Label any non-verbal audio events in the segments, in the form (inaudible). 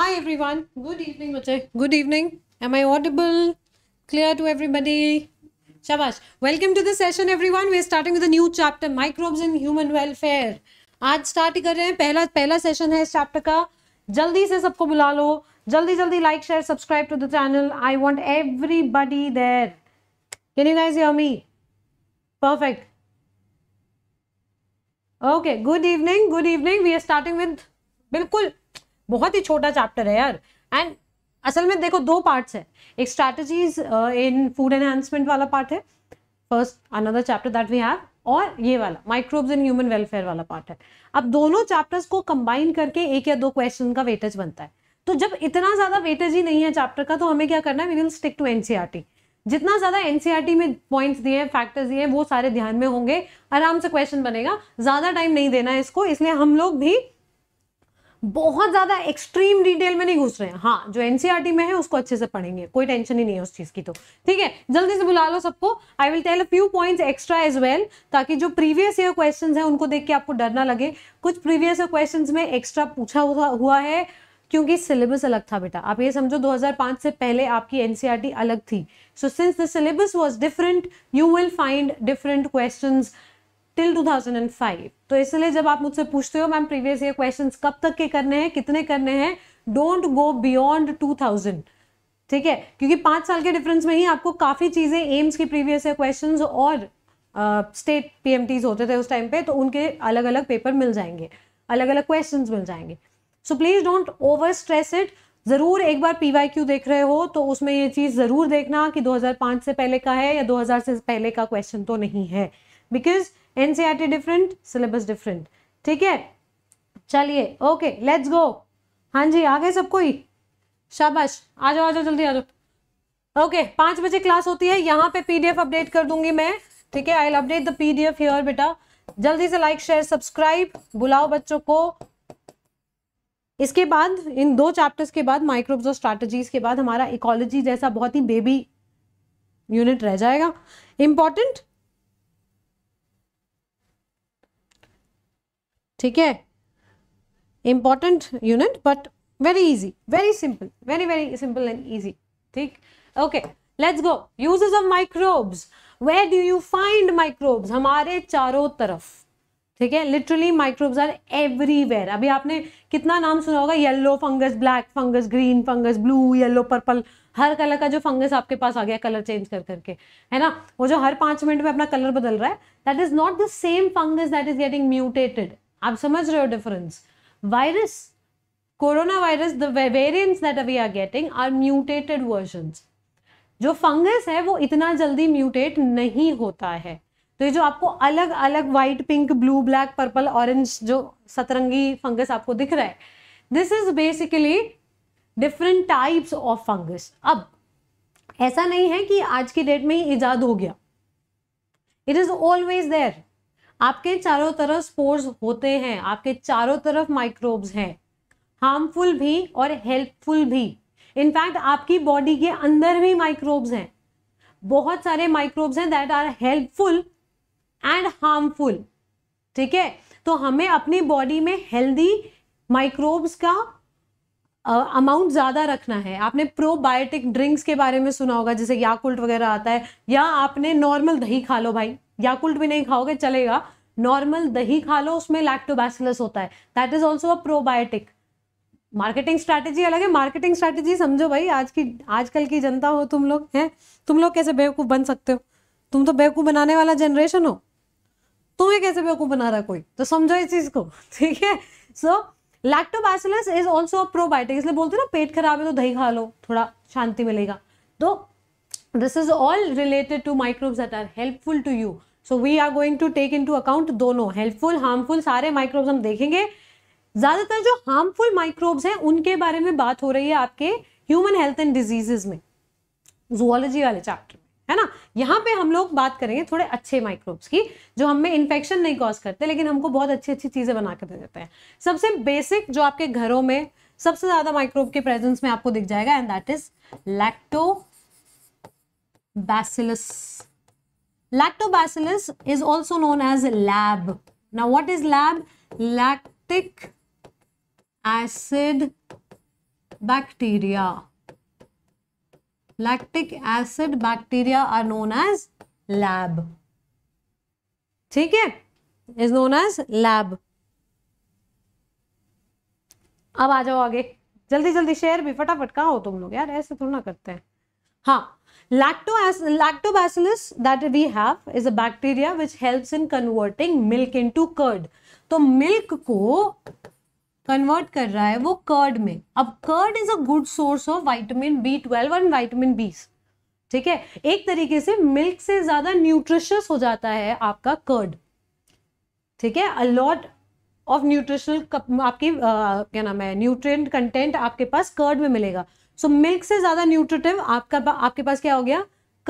Hi everyone. Good evening, बच्चे. Good evening. Am I audible? Clear to everybody? Shabash. Welcome to the session, everyone. We are starting with a new chapter, microbes in human welfare. आज start ही कर रहे हैं पहला पहला session है इस चैप्टर का जल्दी से सबको बुला लो जल्दी जल्दी like share subscribe to the channel I want everybody there can you guys your me perfect okay good evening good evening we are starting with बिल्कुल बहुत ही छोटा चैप्टर है यार एंड असल में देखो दो पार्ट्स है एक स्ट्रैटेजीज इन फूड एनहेंसमेंट वाला पार्ट है first another chapter that we have और ये वाला माइक्रोब्स इन ह्यूमन वेलफेयर वाला पार्ट है अब दोनों चैप्टर्स को कंबाइन करके एक या दो क्वेश्चन का वेटेज बनता है तो जब इतना ज्यादा वेटेज ही नहीं है चैप्टर का तो हमें क्या करना है we will stick to NCERT जितना ज्यादा एनसीआरटी e में पॉइंट्स दिए हैं फैक्टर्स दिए हैं वो सारे ध्यान में होंगे आराम से क्वेश्चन बनेगा ज्यादा टाइम नहीं देना है इसको इसलिए हम लोग भी बहुत ज़्यादा एक्सट्रीम डिटेल में नहीं घुस रहे हैं हाँ जो एनसीआरटी e में है उसको अच्छे से पढ़ेंगे कोई टेंशन ही नहीं है उस चीज़ की तो ठीक है जल्दी से बुला लो सबको I will tell a few points extra as well ताकि जो प्रीवियस ईयर क्वेश्चंस हैं उनको देख के आपको डर ना लगे कुछ प्रीवियस ईयर क्वेश्चन में एक्स्ट्रा पूछा हुआ है क्योंकि सिलेबस अलग था बेटा आप ये समझो 2005 से पहले आपकी एनसीआरटी e अलग थी so since the syllabus was different you will find different question till 2005 तो इसलिए जब आप मुझसे पूछते हो मैम प्रीवियस ईयर क्वेश्चंस कब तक के करने हैं कितने करने हैं डोंट गो बियॉन्ड 2000 ठीक है क्योंकि पांच साल के डिफरेंस में ही आपको काफ़ी चीज़ें एम्स की प्रीवियस ईयर क्वेश्चन और स्टेट पी होते थे उस टाइम पे तो उनके अलग अलग पेपर मिल जाएंगे अलग अलग क्वेश्चन मिल जाएंगे so please don't overstress it ज़रूर एक बार पी वाई क्यू देख रहे हो तो उसमें ये चीज़ ज़रूर देखना कि 2005 से पहले का है या 2000 से पहले का क्वेश्चन तो नहीं है because the different syllabus different ठीक है चलिए ओके लेट्स गो हाँ जी आ गए सब कोई शाबाश आ जाओ आ जाओ जल्दी आ जाओ ओके पाँच बजे क्लास होती है यहाँ पे पीडीएफ अपडेट कर दूंगी मैं ठीक है I update the PDF here बेटा जल्दी से लाइक शेयर सब्सक्राइब बुलाओ बच्चों को इसके बाद इन दो चैप्टर्स के बाद माइक्रोब्स और स्ट्रैटेजीज के बाद हमारा इकोलॉजी जैसा बहुत ही बेबी यूनिट रह जाएगा इंपॉर्टेंट ठीक है important unit but very easy very simple very very simple and easy ठीक okay let's go uses of microbes where do you find microbes हमारे चारों तरफ ठीक है लिटरली माइक्रोब्स आर एवरीवेयर अभी आपने कितना नाम सुना होगा yellow fungus black fungus green fungus blue yellow purple हर कलर का जो फंगस आपके पास आ गया कलर चेंज कर करके है ना वो जो हर पांच मिनट में अपना कलर बदल रहा है that is not the same fungus that is getting mutated आप समझ रहे हो difference virus corona virus the variants that we are getting are mutated version जो फंगस है वो इतना जल्दी म्यूटेट नहीं होता है तो ये जो आपको अलग अलग white pink blue black purple orange जो सतरंगी फंगस आपको दिख रहा है this is basically different types of fungus अब ऐसा नहीं है कि आज की डेट में ही ईजाद हो गया इट इज ऑलवेज देयर आपके चारों तरफ स्पोर्स होते हैं आपके चारों तरफ माइक्रोब्स हैं हार्मफुल भी और हेल्पफुल भी इनफैक्ट आपकी बॉडी के अंदर भी माइक्रोब्स हैं बहुत सारे माइक्रोब्स हैं that are helpful and harmful ठीक है तो हमें अपनी बॉडी में हेल्दी माइक्रोब्स का अमाउंट ज़्यादा रखना है आपने प्रोबायोटिक ड्रिंक्स के बारे में सुना होगा जैसे याकुल्ट वगैरह आता है या आपने नॉर्मल दही खा लो भाई याकुल्ट भी नहीं खाओगे चलेगा नॉर्मल दही खा लो उसमें लैक्टोबैसिलस होता है that is also a probiotic marketing strategy अलग है मार्केटिंग स्ट्रैटेजी समझो भाई आज की आजकल की जनता हो तुम लोग हैं तुम लोग कैसे बेवकूफ़ बन सकते हो तुम तो बेवकूफ़ बनाने वाला जनरेशन हो तुम्हें कैसे बेवकूफ़ बना रहा कोई तो समझो इस चीज़ को (laughs) ठीक है so so, lactobacillus is also a probiotic इसलिए बोलते ना पेट खराब है तो दही खा लो थोड़ा शांति मिलेगा तो this is all related to microbes that are helpful to you so we are going to take into account दोनों हेल्पफुल हार्मफुल सारे माइक्रोब्स हम देखेंगे ज़्यादातर जो हार्मफुल माइक्रोब्स हैं उनके बारे में बात हो रही है आपके ह्यूमन हेल्थ एंड डिजीजेज में जुअलॉजी वाले चैप्टर है ना यहाँ पे हम लोग बात करेंगे थोड़े अच्छे माइक्रोब्स की जो हमें इन्फेक्शन नहीं कॉज करते लेकिन हमको बहुत अच्छी अच्छी चीज़ें बना कर दे देते हैं सबसे बेसिक जो आपके घरों में सबसे ज़्यादा माइक्रोब के प्रेजेंस में आपको दिख जाएगा and that is lactobacillus lactobacillus is also known as LAB ना what is LAB lactic acid bacteria lactic acid bacteria are known as LAB ठीक है इज नोन एज लैब अब आ जाओ आगे जल्दी जल्दी शेयर भी फटाफट कहा हो तुम लोग यार ऐसे थोड़ा ना करते हैं हाँ lacto lactobacillus that we have is a bacteria which helps in converting milk into curd तो मिल्क को कन्वर्ट कर रहा है वो कर्ड में अब curd is a good source of vitamin B twelve and vitamin B ठीक है एक तरीके से मिल्क से ज्यादा न्यूट्रिशियस हो जाता है आपका कर्ड ठीक है अलॉट ऑफ न्यूट्रिशनल आपकी क्या नाम है न्यूट्रिएंट कंटेंट आपके पास कर्ड में मिलेगा सो so, मिल्क से ज्यादा न्यूट्रिटिव आपका आपके पास क्या हो गया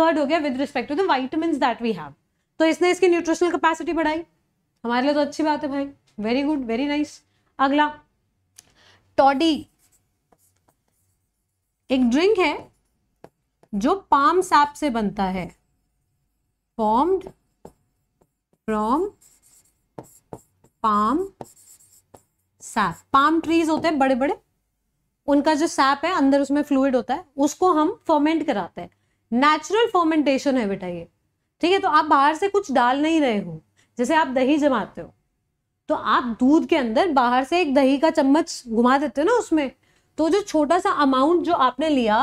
कर्ड हो गया with respect to the vitamin that we have तो इसने इसकी न्यूट्रिशनल कैपेसिटी बढ़ाई हमारे लिए तो अच्छी बात है भाई वेरी गुड वेरी नाइस अगला टॉडी एक ड्रिंक है जो पाम सैप से बनता है formed from palm sap palm trees होते हैं बड़े बड़े उनका जो सैप है अंदर उसमें फ्लूड होता है उसको हम फर्मेंट कराते हैं नेचुरल फर्मेंटेशन है बेटा ये ठीक है तो आप बाहर से कुछ डाल नहीं रहे हो जैसे आप दही जमाते हो तो आप दूध के अंदर बाहर से एक दही का चम्मच घुमा देते हो ना उसमें तो जो छोटा सा अमाउंट जो आपने लिया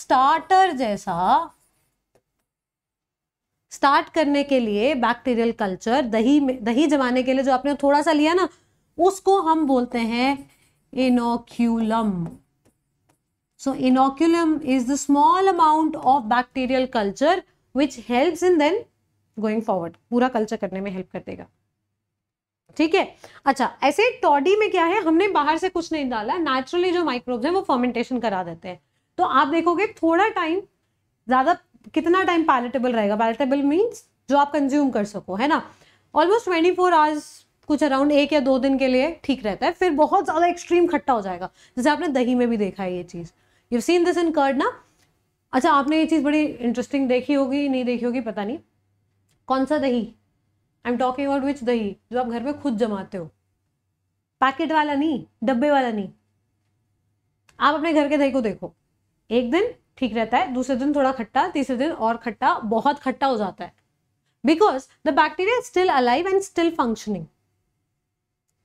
स्टार्टर जैसा स्टार्ट करने के लिए बैक्टीरियल कल्चर दही में दही जमाने के लिए जो आपने थोड़ा सा लिया ना उसको हम बोलते हैं inoculum so inoculum is the small amount of bacterial culture which helps in then going forward पूरा कल्चर करने में हेल्प कर देगा ठीक है अच्छा ऐसे टॉडी में क्या है हमने बाहर से कुछ नहीं डाला नेचुरली जो माइक्रोब्स हैं वो फर्मेंटेशन करा देते हैं तो आप देखोगे थोड़ा टाइम ज़्यादा कितना टाइम पैलेटेबल रहेगा पैलेटेबल मीन्स जो आप कंज्यूम कर सको है ना ऑलमोस्ट ट्वेंटी फोर आवर्स कुछ अराउंड एक या दो दिन के लिए ठीक रहता है फिर बहुत ज़्यादा एक्सट्रीम खट्टा हो जाएगा जैसे आपने दही में भी देखा है ये चीज़ you seen this in curd ना अच्छा आपने ये चीज़ बड़ी इंटरेस्टिंग देखी होगी नहीं देखी होगी पता नहीं कौन सा दही I am talking about which दही जो आप घर में खुद जमाते हो पैकेट वाला नहीं डब्बे वाला नहीं आप अपने घर के दही को देखो एक दिन ठीक रहता है दूसरे दिन थोड़ा खट्टा तीसरे दिन और खट्टा बहुत खट्टा हो जाता है because the bacteria still alive and still functioning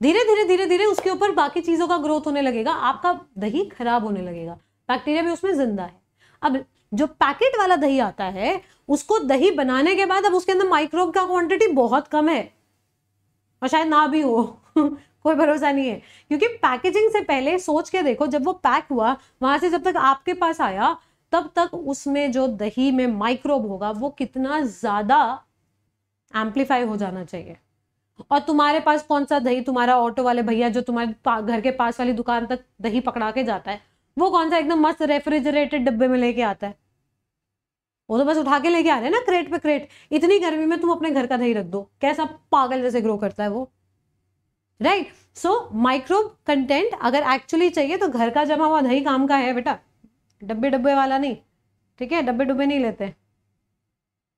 धीरे धीरे धीरे धीरे उसके ऊपर बाकी चीजों का ग्रोथ होने लगेगा आपका दही खराब होने लगेगा बैक्टीरिया भी उसमें जिंदा है अब जो पैकेट वाला दही आता है उसको दही बनाने के बाद अब उसके अंदर माइक्रोब का क्वांटिटी बहुत कम है और शायद ना भी हो (laughs) कोई भरोसा नहीं है क्योंकि पैकेजिंग से पहले सोच के देखो जब वो पैक हुआ वहां से जब तक आपके पास आया तब तक उसमें जो दही में माइक्रोब होगा वो कितना ज़्यादा एम्पलीफाई हो जाना चाहिए और तुम्हारे पास कौन सा दही तुम्हारा ऑटो वाले भैया जो तुम्हारे घर के पास वाली दुकान तक दही पकड़ा के जाता है वो कौन सा एकदम मस्त रेफ्रिजरेटेड डब्बे में लेके आता है वो तो बस उठा के लेके आ रहे हैं ना क्रेट पे क्रेट इतनी गर्मी में तुम अपने घर का दही रख दो कैसा पागल जैसे ग्रो करता है वो राइट सो माइक्रोब कंटेंट अगर एक्चुअली चाहिए तो घर का जमा हुआ दही काम का है बेटा डब्बे डब्बे वाला नहीं ठीक है डब्बे डुब्बे नहीं लेते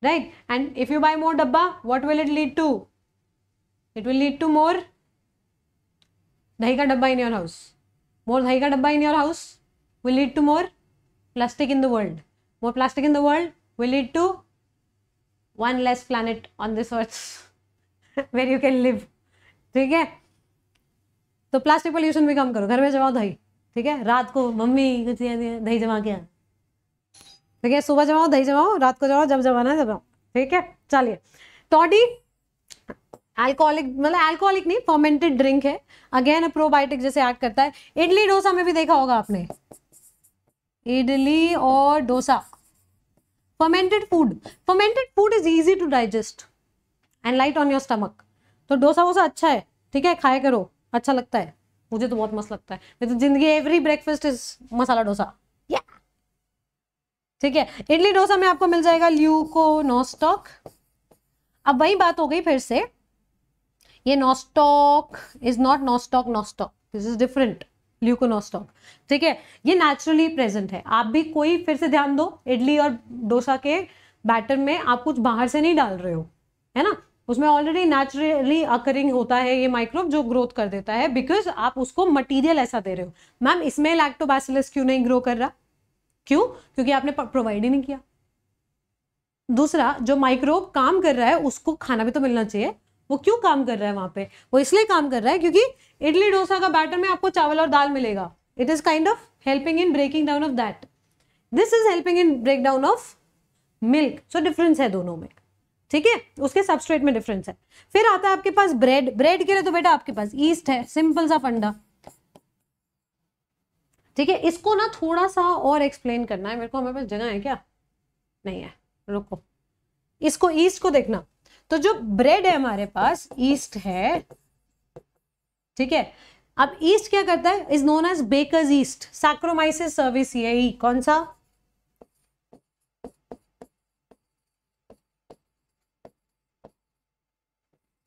right and if you buy more डब्बा what will it lead to it will lead to more दही का डब्बा इन योर हाउस मोर दही का डब्बा in your house will lead to more plastic in the world more plastic in the world will lead to one less planet on this earth (laughs) where you can live ठीक है तो plastic pollution भी कम करो घर में जमाओ दही ठीक है रात को मम्मी कुछ दही जमा किया ठीक है सुबह जमाओ दही जमाओ रात को जमाओ जब जमाना है जमाओ ठीक है चलिए टॉडी अल्कोहलिक मतलब अल्कोहलिक नहीं फर्मेंटेड ड्रिंक है अगेन प्रोबायोटिक जैसे एक्ट करता है इडली डोसा में भी देखा होगा आपने इडली और dosa fermented food fermented food is easy to digest and light on your stomach तो डोसा वोसा अच्छा है ठीक है खाया करो अच्छा लगता है मुझे तो बहुत मस्त लगता है मेरी तो जिंदगी every breakfast is masala dosa या ठीक है इडली डोसा में आपको मिल जाएगा ल्यूको नॉस्टॉक अब वही बात हो गई फिर से ये nostoc is not nostoc nostoc this is different leuconostoc ठीक है ये नेचुरली प्रेजेंट है आप भी कोई फिर से ध्यान दो इडली और डोसा के बैटर में आप कुछ बाहर से नहीं डाल रहे हो है ना उसमें ऑलरेडी नेचुरली अकरिंग होता है ये माइक्रोब जो ग्रोथ कर देता है बिकॉज आप उसको मटीरियल ऐसा दे रहे हो मैम इसमें लैक्टोबैसिलस क्यों नहीं ग्रो कर रहा क्यों क्योंकि आपने प्रोवाइड ही नहीं किया दूसरा जो माइक्रोब काम कर रहा है उसको खाना भी तो मिलना चाहिए वो क्यों काम कर रहा है वहां पे वो इसलिए काम कर रहा है क्योंकि इडली डोसा का बैटर में आपको चावल और दाल मिलेगा it is kind of helping in breaking down of that this is helping in break down of milk so difference है दोनों में ठीक है उसके सबस्ट्रेट में डिफरेंस है फिर आता है आपके पास ब्रेड ब्रेड के लिए तो बेटा आपके पास ईस्ट है सिंपल सा फंडा ठीक है इसको ना थोड़ा सा और एक्सप्लेन करना है मेरे को हमारे पास जगह है क्या नहीं है रुको इसको ईस्ट को देखना तो जो ब्रेड है हमारे पास ईस्ट है ठीक है अब ईस्ट क्या करता है is known as baker's yeast saccharomyces cerevisiae ये कौन सा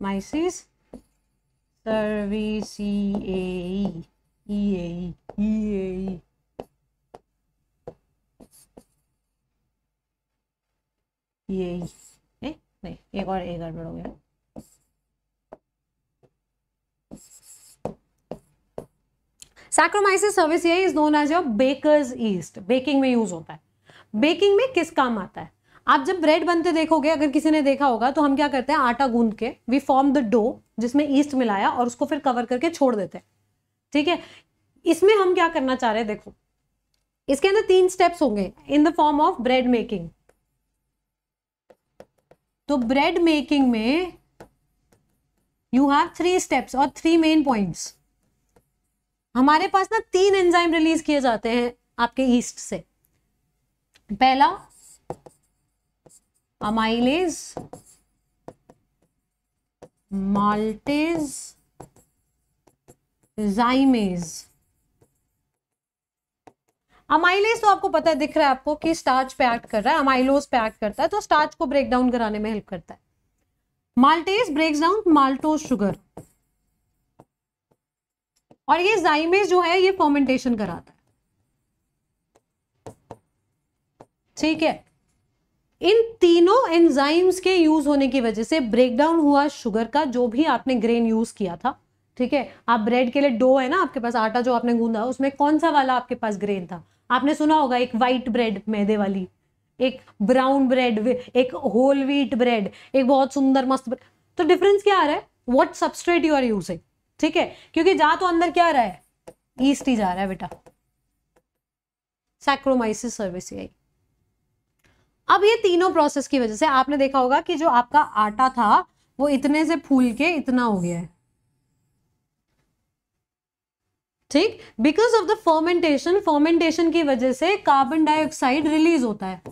माइसिस सर्विस ये नहीं एक और एक गड़बड़ हो गया सैक्रोमाइसिस ये is known as your baker's yeast baking में यूज होता है बेकिंग में किस काम आता है आप जब ब्रेड बनते देखोगे अगर किसी ने देखा होगा तो हम क्या करते हैं आटा गूंद के वी फॉर्म द डो जिसमें ईस्ट मिलाया और उसको फिर कवर करके छोड़ देते हैं ठीक है इसमें हम क्या करना चाह रहे हैं देखो इसके अंदर तीन स्टेप्स होंगे in the form of bread making तो ब्रेड मेकिंग में यू हैव थ्री स्टेप्स और थ्री मेन पॉइंट्स हमारे पास ना तीन एंजाइम रिलीज किए जाते हैं आपके ईस्ट से पहला अमाइलेज माल्टेज जाइमेज अमाइलेज तो आपको पता है दिख रहा है आपको कि स्टार्च पे एक्ट कर रहा है अमाइलोज पे एक्ट करता है तो स्टार्च को ब्रेक डाउन कराने में हेल्प करता है maltase break down maltose sugar और ये जाइमेज जो है ये फॉर्मेंटेशन कराता है ठीक है इन तीनों एंजाइम्स के यूज होने की वजह से ब्रेकडाउन हुआ शुगर का जो भी आपने ग्रेन यूज किया था ठीक है आप ब्रेड के लिए डो है ना आपके पास आटा जो आपने गूंदा उसमें कौन सा वाला आपके पास ग्रेन था आपने सुना होगा एक वाइट ब्रेड मैदे वाली एक ब्राउन ब्रेड एक होल व्हीट ब्रेड एक बहुत सुंदर मस्त तो डिफरेंस क्या आ रहा है what substrate you are using ठीक है क्योंकि जा तो अंदर क्या रहा है ईस्ट ही जा रहा है बेटा सैक्रोमाइसिस सर्विस यही अब ये तीनों प्रोसेस की वजह से आपने देखा होगा कि जो आपका आटा था वो इतने से फूल के इतना हो गया है ठीक because of the fermentation fermentation की वजह से कार्बन डाइऑक्साइड रिलीज होता है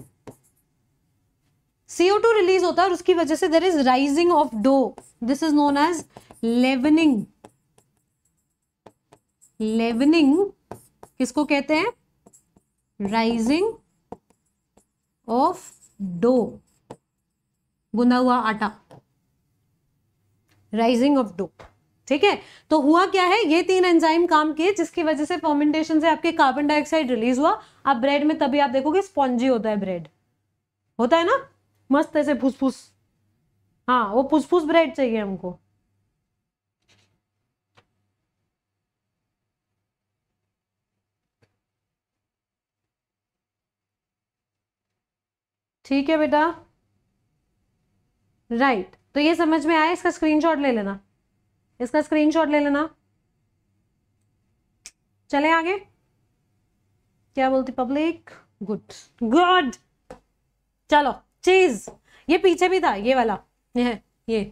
सीओ टू रिलीज होता है और उसकी वजह से there is rising of dough this is known as leavening leavening किसको कहते हैं राइजिंग ऑफ डो गुना हुआ आटा राइजिंग ऑफ डो ठीक है तो हुआ क्या है ये तीन एंजाइम काम किए जिसकी वजह से फॉर्मेंटेशन से आपके कार्बन डाइऑक्साइड रिलीज हुआ आप ब्रेड में तभी आप देखोगे स्पॉन्जी होता है ब्रेड होता है ना मस्त ऐसे फुसफुस हाँ वो फुसफुस ब्रेड चाहिए हमको ठीक है बेटा राइट right. तो ये समझ में आया इसका स्क्रीनशॉट ले लेना इसका स्क्रीनशॉट ले लेना चले आगे क्या बोलती पब्लिक गुड गुड चलो चीज ये पीछे भी था ये वाला ये ये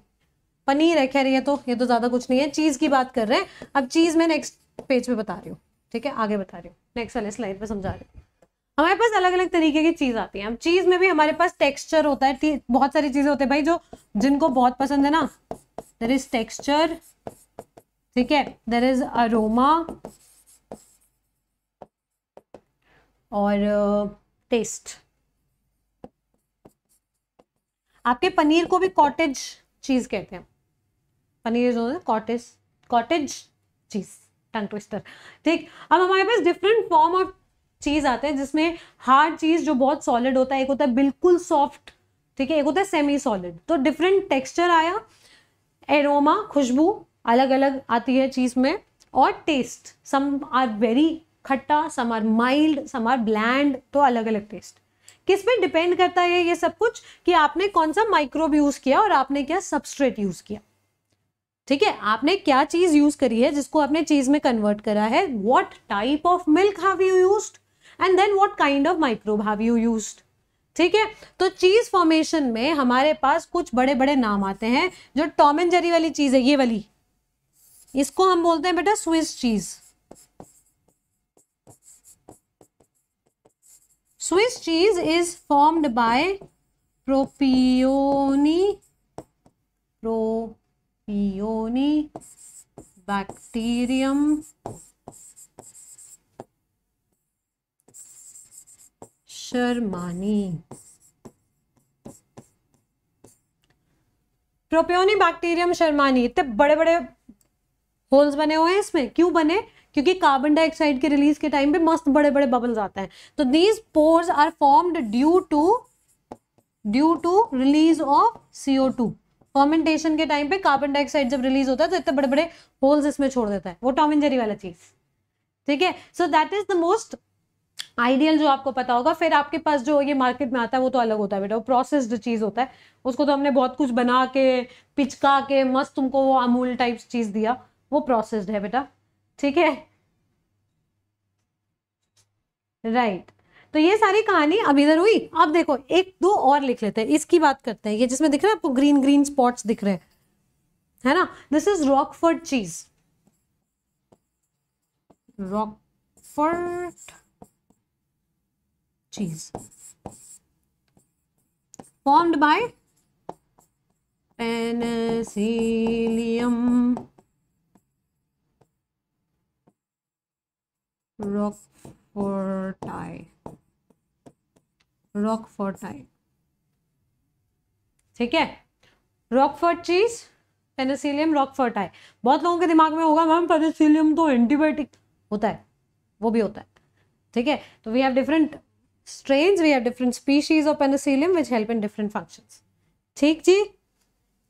पनीर है कह रही है तो ये तो ज्यादा कुछ नहीं है चीज की बात कर रहे हैं अब चीज मैं नेक्स्ट पेज पे बता रही हूँ ठीक है आगे बता रही हूँ नेक्स्ट वाले स्लाइड पे समझा रही हूँ हमारे पास अलग अलग तरीके की चीज आती है अब चीज में भी हमारे पास टेक्सचर होता है बहुत सारी चीजें होती है भाई जो जिनको बहुत पसंद है ना देर इज टेक्सचर ठीक है देर इज अरोमा और टेस्ट uh, आपके पनीर को भी कॉटेज चीज कहते हैं पनीर जो है cottage cottage cheese tongue twister ठीक अब हमारे पास डिफरेंट फॉर्म ऑफ चीज़ आते हैं जिसमें हार्ड चीज़ जो बहुत सॉलिड होता है एक होता है बिल्कुल सॉफ्ट ठीक है एक होता है सेमी सॉलिड तो डिफरेंट टेक्सचर आया एरोमा खुशबू अलग अलग आती है चीज़ में और टेस्ट सम आर वेरी खट्टा some are mild some are bland तो अलग अलग टेस्ट किस पे डिपेंड करता है ये सब कुछ कि आपने कौन सा माइक्रोब यूज़ किया और आपने क्या सबस्ट्रेट यूज़ किया ठीक है आपने क्या चीज़ यूज़ करी है जिसको आपने चीज़ में कन्वर्ट करा है what type of milk have you used and then what kind of microbe have you use ठीक है तो चीज फॉर्मेशन में हमारे पास कुछ बड़े बड़े नाम आते हैं जो टॉम एंड जेरी वाली चीज है ये वाली इसको हम बोलते हैं बेटा Swiss cheese Swiss cheese is formed by propioni propioni bacterium shermanii propioni bacterium shermanii इतने बड़े बड़े होल्स बने हुए हैं इसमें क्यों बने क्योंकि कार्बन डाइऑक्साइड के रिलीज के टाइम पे मस्त बड़े बड़े बबल्स आते हैं तो these pores are formed due to due to release of CO two fermentation के टाइम पे कार्बन डाइऑक्साइड जब रिलीज होता है तो इतने बड़े बड़े होल्स इसमें छोड़ देता है वो टॉम वाला चीज ठीक है so that is the most ideal जो आपको पता होगा फिर आपके पास जो ये मार्केट में आता है वो तो अलग होता है बेटा वो प्रोसेस्ड चीज़ होता है उसको तो हमने बहुत कुछ बना के पिचका के मस्त तुमको वो अमूल टाइप चीज़ दिया वो प्रोसेस्ड है बेटा ठीक है राइट तो ये सारी कहानी अब इधर हुई अब देखो एक दो और लिख लेते हैं इसकी बात करते हैं ये जिसमें दिख रहा है आपको ग्रीन ग्रीन स्पॉट्स दिख रहे हैं है ना this is रॉकफर्ड cheese Roquefort cheese formed by penicillium roque roqueforti ठीक है रॉकफर्ट चीज पेनिसिलियम रॉकफोर्टाई बहुत लोगों के दिमाग में होगा मैम पेनेसिलियम तो एंटीबायोटिक होता है वो भी होता है ठीक है तो we have different strains, we have different species of penicillium which help in different functions. ठीक जी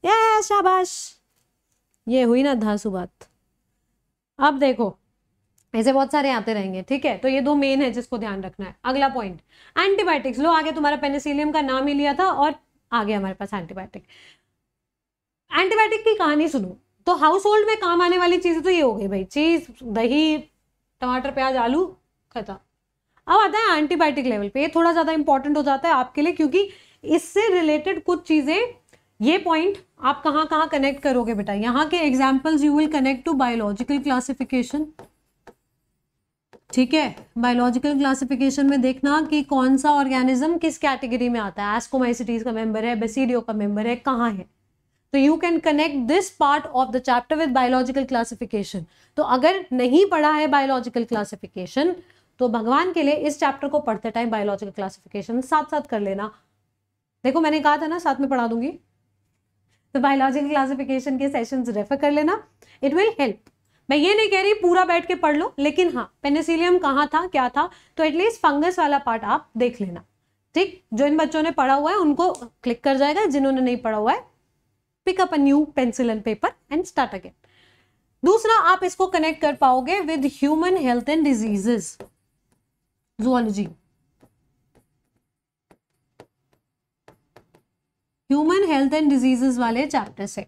ये शाबाश ये हुई ना धासु बात अब देखो ऐसे बहुत सारे आते रहेंगे ठीक है तो ये दो मेन है जिसको ध्यान रखना है अगला पॉइंट एंटीबायोटिक्स लो आगे तुम्हारा पेनिसिलियम का नाम ही लिया था और आगे हमारे पास एंटीबायोटिक एंटीबायोटिक की कहानी सुनो तो हाउस होल्ड में काम आने वाली चीज़ें तो ये हो गई भाई चीज़ दही टमाटर प्याज आलू खत्म अब आता है एंटीबायोटिक लेवल पे ये थोड़ा ज़्यादा इंपॉर्टेंट हो जाता है आपके लिए क्योंकि इससे रिलेटेड कुछ चीज़ें ये पॉइंट आप कहाँ कहाँ कनेक्ट करोगे बेटा यहाँ के examples you will connect to biological classification ठीक है बायोलॉजिकल क्लासिफिकेशन में देखना कि कौन सा ऑर्गेनिज्म किस कैटेगरी में आता है एस्कोमाइसिटीज का मेंबर है बेसिडियो का मेंबर है कहाँ है तो you can connect this part of the chapter with biological classification तो अगर नहीं पढ़ा है बायोलॉजिकल क्लासिफिकेशन तो भगवान के लिए इस चैप्टर को पढ़ते टाइम बायोलॉजिकल क्लासिफिकेशन साथ साथ कर लेना देखो मैंने कहा था ना साथ में पढ़ा दूंगी तो बायोलॉजिकल क्लासिफिकेशन के सेशन रेफर कर लेना इट विल हेल्प मैं ये नहीं कह रही पूरा बैठ के पढ़ लो लेकिन हाँ पेनेसिलियम कहाँ था क्या था तो एटलीस्ट फंगस वाला पार्ट आप देख लेना ठीक जो इन बच्चों ने पढ़ा हुआ है उनको क्लिक कर जाएगा जिन्होंने नहीं पढ़ा हुआ है pick up a new pencil and paper and start again दूसरा आप इसको कनेक्ट कर पाओगे with human health and diseases zoology human health and diseases वाले चैप्टर से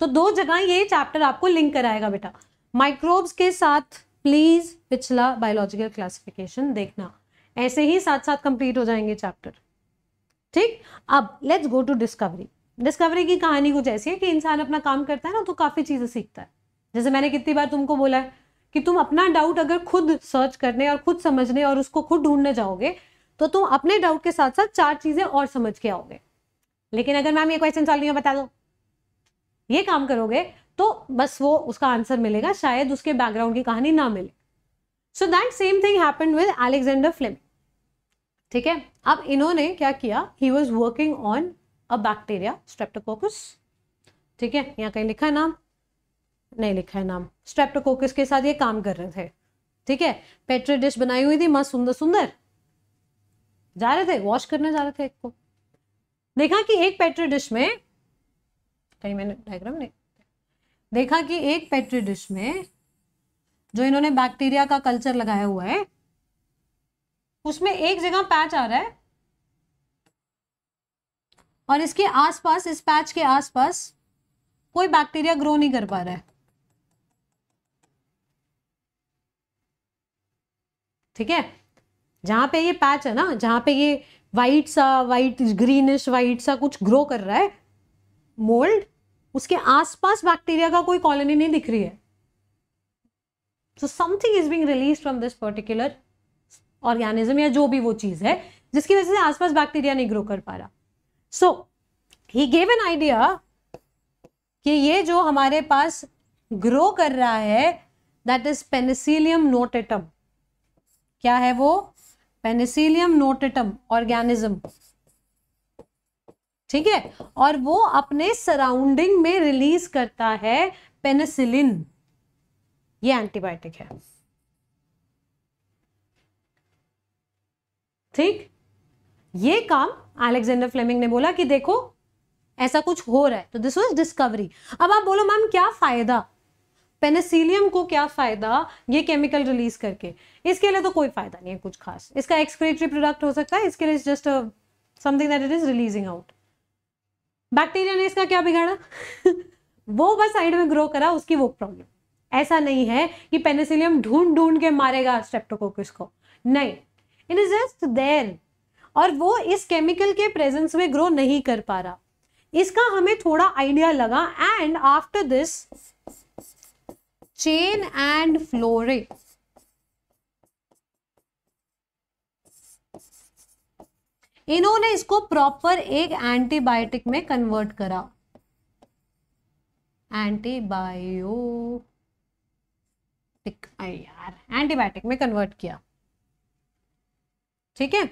तो दो जगह ये चैप्टर आपको लिंक कराएगा बेटा माइक्रोब्स के साथ प्लीज पिछला बायोलॉजिकल क्लासिफिकेशन देखना ऐसे ही साथ साथ कंप्लीट हो जाएंगे चैप्टर ठीक अब let's go to discovery discovery की कहानी कुछ ऐसी है कि इंसान अपना काम करता है ना तो काफी चीजें सीखता है जैसे मैंने कितनी बार तुमको बोला है कि तुम अपना डाउट अगर खुद सर्च करने और खुद समझने और उसको खुद ढूंढने जाओगे तो तुम अपने डाउट के साथ साथ चार चीजें और समझ के आओगे लेकिन अगर मैम ये क्वेश्चन सॉल्व नहीं बता दो ये काम करोगे तो बस वो उसका आंसर मिलेगा शायद उसके बैकग्राउंड की कहानी ना मिले so that same thing happen with Alexander Fleming ठीक है अब इन्होंने क्या किया he was working on a bacteria streptococcus ठीक है यहाँ कहीं लिखा नाम नहीं लिखा है नाम स्ट्रेप्टोकोकस के साथ ये काम कर रहे थे ठीक है पेट्री डिश बनाई हुई थी मस्त सुंदर सुंदर जा रहे थे वॉश करने जा रहे थे एक को देखा कि एक पेट्री डिश में कहीं मैंने डायग्राम नहीं देखा कि एक पेट्री डिश में जो इन्होंने बैक्टीरिया का कल्चर लगाया हुआ है उसमें एक जगह पैच आ रहा है और इसके आसपास इस पैच के आसपास कोई बैक्टीरिया ग्रो नहीं कर पा रहा है ठीक है जहाँ पे ये पैच है ना जहाँ पे ये वाइट सा वाइट ग्रीनिश वाइट सा कुछ ग्रो कर रहा है मोल्ड उसके आसपास बैक्टीरिया का कोई कॉलोनी नहीं दिख रही है so something is being release from this particular organism या जो भी वो चीज़ है जिसकी वजह से आसपास बैक्टीरिया नहीं ग्रो कर पा रहा so he gave an idea कि ये जो हमारे पास ग्रो कर रहा है दैट इज पेनिसिलियम नोटेटम क्या है वो पेनिसिलियम नोटेटम ऑर्गेनिज्म ठीक है और वो अपने सराउंडिंग में रिलीज करता है पेनिसिलिन ये एंटीबायोटिक है ठीक ये काम अलेक्जेंडर फ्लेमिंग ने बोला कि देखो ऐसा कुछ हो रहा है तो दिस वॉज डिस्कवरी अब आप बोलो मैम क्या फायदा पेनेसिलियम को क्या फ़ायदा ये केमिकल रिलीज करके इसके लिए तो कोई फ़ायदा नहीं है कुछ खास इसका एक्सक्रेटरी प्रोडक्ट हो सकता है इसके लिए just something that it is releasing out bacteria ने इसका क्या बिगाड़ा (laughs) वो बस साइड में ग्रो करा उसकी वो प्रॉब्लम ऐसा नहीं है कि पेनेसिलियम ढूंढ ढूंढ के मारेगा स्ट्रेप्टोकोकस को नहीं इट इज जस्ट देर और वो इस केमिकल के प्रेजेंस में ग्रो नहीं कर पा रहा इसका हमें थोड़ा आइडिया लगा and after this Chain and Florey इन्होंने इसको प्रॉपर एक एंटीबायोटिक में कन्वर्ट करा एंटीबायोटिक यार एंटीबायोटिक में कन्वर्ट किया ठीक है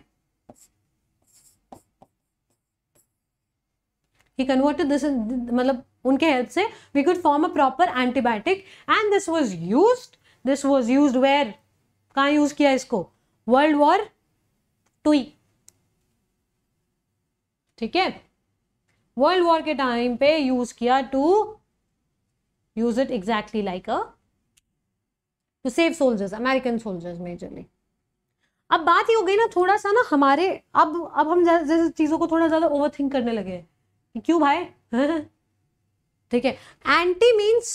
ही कन्वर्टेड दिस मतलब उनके हेल्प से we could form a proper antibiotic and this was use this was use where कहाँ यूज किया इसको वर्ल्ड वॉर टू ठीक है वर्ल्ड वॉर के टाइम पे यूज किया to use it exactly like a to save soldiers American soldiers majorly अब बात ये हो गई ना थोड़ा सा ना हमारे अब अब हम जैसे चीज़ों को थोड़ा ज़्यादा ओवर थिंक करने लगे क्यों भाई (laughs) ठीक है anti means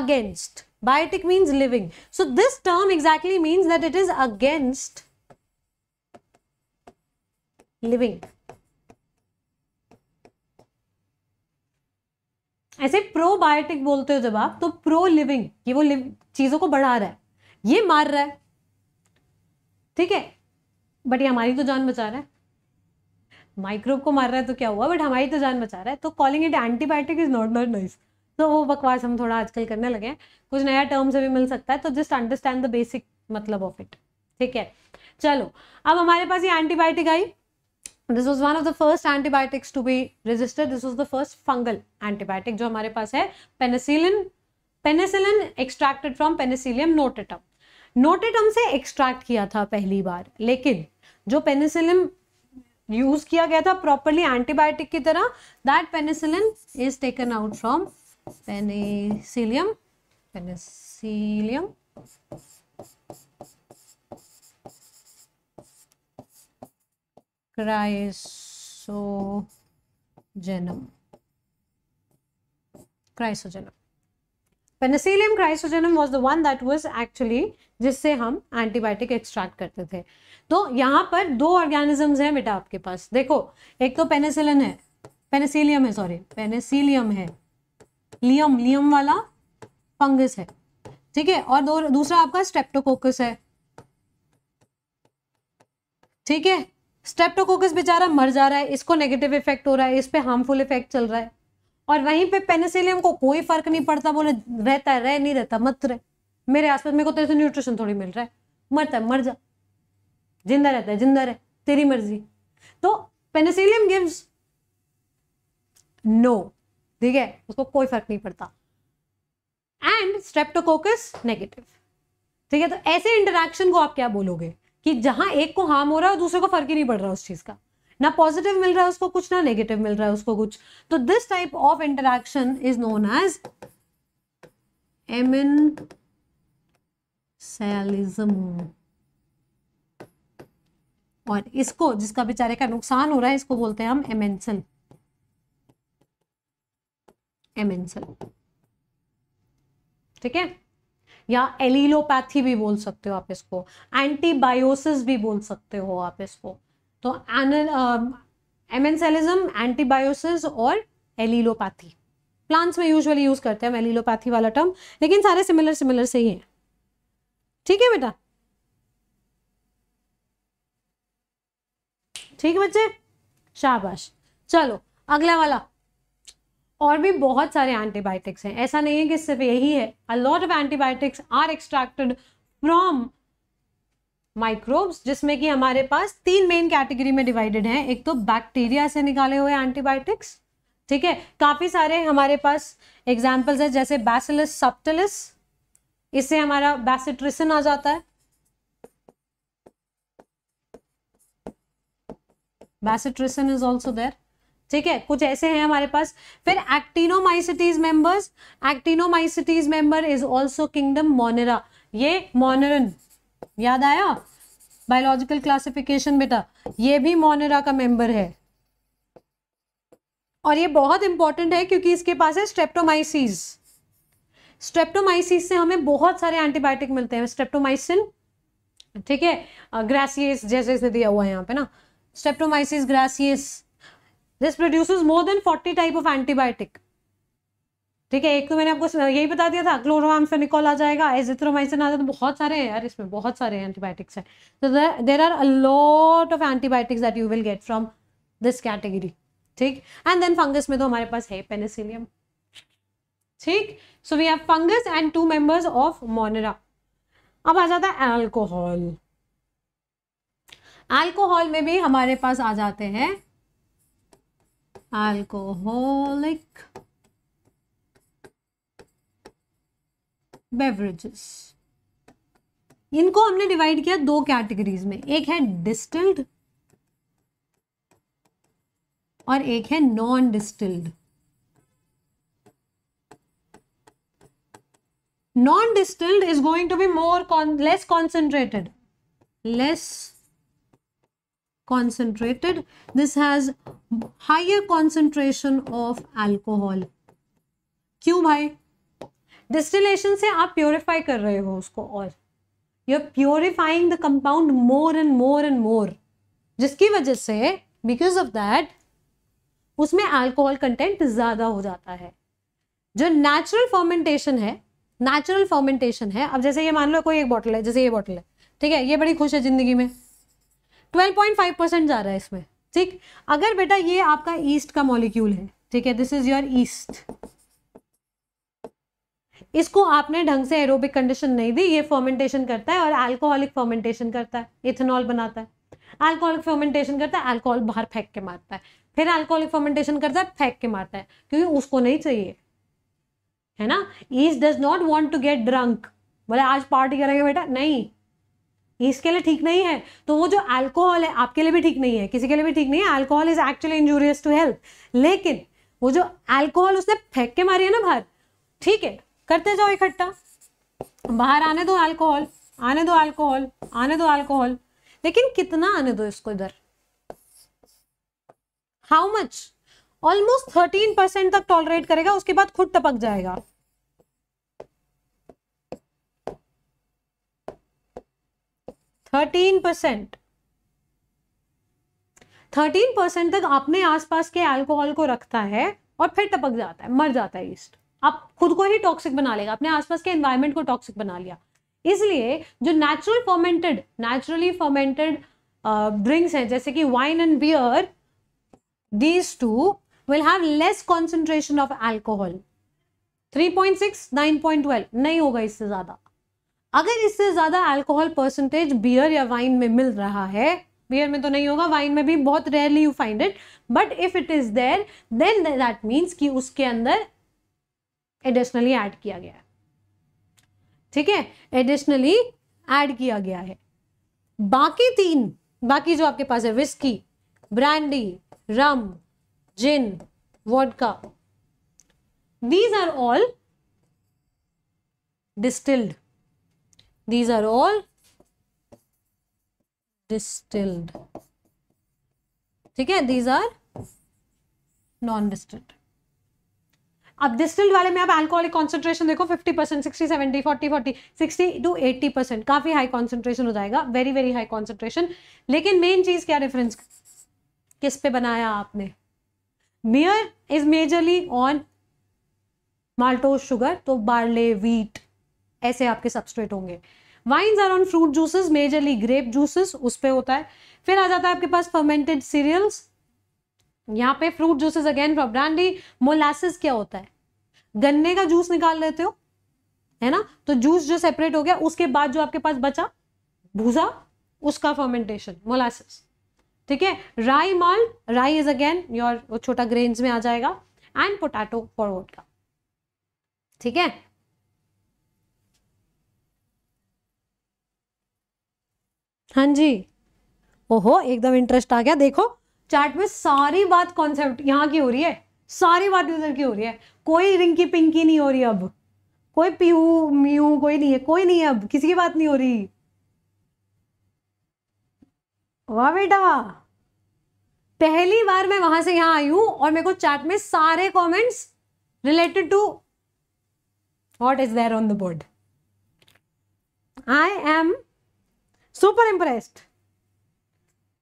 against biotic means living so this term exactly means that it is against living ऐसे प्रोबायोटिक बोलते हो जब आप तो प्रो लिविंग ये वो लिव चीजों को बढ़ा रहा है ये मार रहा है ठीक है बट ये हमारी तो जान बचा रहा है माइक्रोब को मार रहा है तो क्या हुआ बट हमारी तो जान बचा रहा है तो calling it antibiotic is not not nice तो वो बकवास हम थोड़ा आजकल करने लगे हैं कुछ नया टर्म से भी मिल सकता है तो जस्ट अंडरस्टैंड द बेसिक मतलब ऑफ इट ठीक है चलो अब हमारे पास ये एंटीबायोटिक आई this was one of the first antibiotics to be registered this was the first fungal antibiotic जो हमारे पास है penicillin penicillin extracted from penicillium notatum notatum से एक्सट्रैक्ट किया था पहली बार लेकिन जो पेनिसिलिन यूज किया गया था प्रॉपरली एंटीबायोटिक की तरह that penicillin is taken out from penicillium penicillium chrysogenum chrysogenum penicillium chrysogenum was the one that was actually जिससे हम एंटीबायोटिक एक्सट्रैक्ट करते थे तो यहाँ पर दो ऑर्गेनिजम्स हैं बेटा आपके पास देखो एक तो पेनेसिलन है पेनेसिलियम है सॉरी पेनेसिलियम है लियम लियम वाला फंगस है ठीक है और दो दूसरा आपका स्ट्रेप्टोकोकस है ठीक है स्ट्रेप्टोकोकस बेचारा मर जा रहा है इसको नेगेटिव इफेक्ट हो रहा है इस पर हार्मफुल इफेक्ट चल रहा है और वहीं पे पेनेसिलियम को कोई फर्क नहीं पड़ता बोले रहता है रह नहीं रहता मत रह मेरे आसपास मेरे को तो न्यूट्रिशन थोड़ी मिल रहा है मरता है मर जा जिंदा रहता है जिंदा रहे तेरी मर्जी तो पेनिसिलियम गिव्स नो ठीक है उसको कोई फर्क नहीं पड़ता एंड स्ट्रेप्टोकोकस नेगेटिव ठीक है तो ऐसे इंटरेक्शन को आप क्या बोलोगे कि जहां एक को हार्म हो रहा है और दूसरे को फर्क ही नहीं पड़ रहा उस चीज का ना पॉजिटिव मिल रहा है उसको कुछ ना नेगेटिव मिल रहा है उसको कुछ तो this type of interaction is known as amensalism और इसको जिसका बेचारे का नुकसान हो रहा है इसको बोलते हैं हम एमेंसल एमेंसल ठीक है या एलिलोपैथी भी बोल सकते हो आप इसको एंटीबायोसिस भी बोल सकते हो आप इसको तो एमेंसेलिज्म एंटीबायोसिस um, और एलिलोपैथी प्लांट्स में यूजुअली यूज करते हैं एलिलोपैथी वाला टर्म लेकिन सारे सिमिलर सिमिलर से ही है ठीक है बेटा ठीक है बच्चे शाबाश चलो अगला वाला और भी बहुत सारे एंटीबायोटिक्स हैं ऐसा नहीं है कि सिर्फ यही है a lot of antibiotics are extracted from microbes जिसमें कि हमारे पास तीन मेन कैटेगरी में डिवाइडेड हैं एक तो बैक्टीरिया से निकाले हुए एंटीबायोटिक्स ठीक है काफ़ी सारे हमारे पास एग्जाम्पल्स है जैसे बैसिलस सप्टिलिस इससे हमारा बैसिट्रिसन आ जाता है बैसेट्रिसन इज ऑल्सो देर ठीक है कुछ ऐसे हैं हमारे पास फिर actinomycetes members actinomycetes member is also kingdom Monera ये मोनरन याद आया बायोलॉजिकल क्लासिफिकेशन बेटा ये भी मोनेरा का मेंबर है और ये बहुत इंपॉर्टेंट है क्योंकि इसके पास है स्ट्रेप्टोमाइसिस स्ट्रेप्टोमाइसिस से हमें बहुत सारे एंटीबायोटिक मिलते हैं स्ट्रेप्टोमाइसिन ठीक है ग्रेसियस जैसे जैसे दिया हुआ है यहाँ पे ना Streptomyces gracilis. This produces more than 40 type of antibiotic. ठीक है एक तो मैंने आपको यही बता दिया था क्लोरोफेनिकॉल आ जाएगा एजिथ्रोमाइसिन आ जाएगा तो बहुत सारे हैं यार इसमें बहुत सारे एंटीबायोटिक्स हैं तो there are a lot of antibiotics that you will get from this category ठीक एंड देन फंगस में तो हमारे पास है पेनिसिलियम ठीक so we have fungus and two members of Monera अब आ जाता है एल्कोहल अल्कोहल में भी हमारे पास आ जाते हैं अल्कोहलिक बेवरेजेस इनको हमने डिवाइड किया दो कैटेगरीज में एक है डिस्टिल्ड और एक है non distilled non distilled is going to be more less concentrated less concentrated. This has higher concentration of alcohol. क्यों भाई डिस्टिलेशन से आप प्योरीफाई कर रहे हो उसको और you are purifying the compound more and more and more jiski वजह से बिकॉज ऑफ दैट उसमें alcohol कंटेंट ज़्यादा हो जाता है जो नेचुरल fermentation है नेचुरल फॉर्मेंटेशन है अब जैसे ये मान लो कोई एक बॉटल है जैसे ये बॉटल है ठीक है ये बड़ी खुश है ज़िंदगी में 12.5 परसेंट जा रहा है इसमें ठीक अगर बेटा ये आपका ईस्ट का मॉलिक्यूल है ठीक है दिस इज योर ईस्ट इसको आपने ढंग से एरोबिक कंडीशन नहीं दी ये फर्मेंटेशन करता है और अल्कोहलिक फर्मेंटेशन करता है इथेनॉल बनाता है अल्कोहलिक फर्मेंटेशन करता है अल्कोहल बाहर फेंक के मारता है फिर अल्कोहलिक फर्मेंटेशन करता है फेंक के मारता है क्योंकि उसको नहीं चाहिए है ना yeast does not want to get drunk बोले आज पार्टी करेंगे बेटा नहीं इसके लिए ठीक नहीं है तो वो जो अल्कोहल है आपके लिए भी ठीक नहीं है किसी के लिए भी ठीक नहीं है alcohol is actually injurious to health लेकिन वो जो अल्कोहल उसने फेंक के मारी है ना बाहर ठीक है करते जाओ इकट्ठा बाहर आने दो अल्कोहल आने दो अल्कोहल आने दो अल्कोहल लेकिन कितना आने दो इसको इधर how much almost thirteen percent तक टॉलरेट करेगा उसके बाद खुद टपक जाएगा थर्टीन परसेंट थर्टीन परसेंट तक अपने आसपास के अल्कोहल को रखता है और फिर टपक जाता है मर जाता है ईस्ट आप खुद को ही टॉक्सिक बना लेगा अपने आसपास के एनवायरमेंट को टॉक्सिक बना लिया इसलिए जो natural fermented naturally fermented drinks हैं जैसे कि wine and beer these two will have less concentration of alcohol three point six nine point twelve नहीं होगा इससे ज्यादा अगर इससे ज़्यादा अल्कोहल परसेंटेज बियर या वाइन में मिल रहा है बियर में तो नहीं होगा वाइन में भी बहुत rarely you find it but if it is there then that means कि उसके अंदर एडिशनली ऐड किया गया है ठीक है एडिशनली ऐड किया गया है बाकी तीन बाकी जो आपके पास है whisky brandy rum gin vodka these are all distilled these are all distilled ठीक है दीज आर नॉन डिस्टिल्ड अब डिस्टिल्ड वाले में आप एल्कोहलिक कॉन्सेंट्रेशन देखो 50 percent sixty seventy forty forty sixty two eighty percent काफी हाई कॉन्सेंट्रेशन हो जाएगा वेरी वेरी हाई कॉन्सेंट्रेशन लेकिन मेन चीज क्या डिफरेंस किस पे बनाया आपने beer is majorly on maltose sugar तो बार्ले वीट ऐसे आपके सबस्ट्रेट होंगे wines are on fruit juices majorly grape juices उस पर होता है फिर आ जाता है आपके पास फर्मेंटेड सीरियल्स यहाँ पे fruit juices again from brandy molasses क्या होता है गन्ने का जूस निकाल लेते हो है ना तो जूस जो सेपरेट हो गया उसके बाद जो आपके पास बचा भूजा उसका फर्मेंटेशन मोलासिस ठीक है राई माल्ट राई इज अगेन योर वो छोटा ग्रेन्स में आ जाएगा एंड पोटैटो फॉरवर्ड का ठीक है हाँ जी ओहो एकदम इंटरेस्ट आ गया देखो चार्ट में सारी बात कॉन्सेप्ट यहाँ की हो रही है सारी बात उधर की हो रही है कोई रिंकी पिंकी नहीं हो रही अब कोई पीहू मीहू कोई नहीं है कोई नहीं है अब किसी की बात नहीं हो रही वाह बेटा वाह पहली बार मैं वहां से यहां आई हूं और मेरे को चैट में सारे comments related to what is there on the board I am super impressed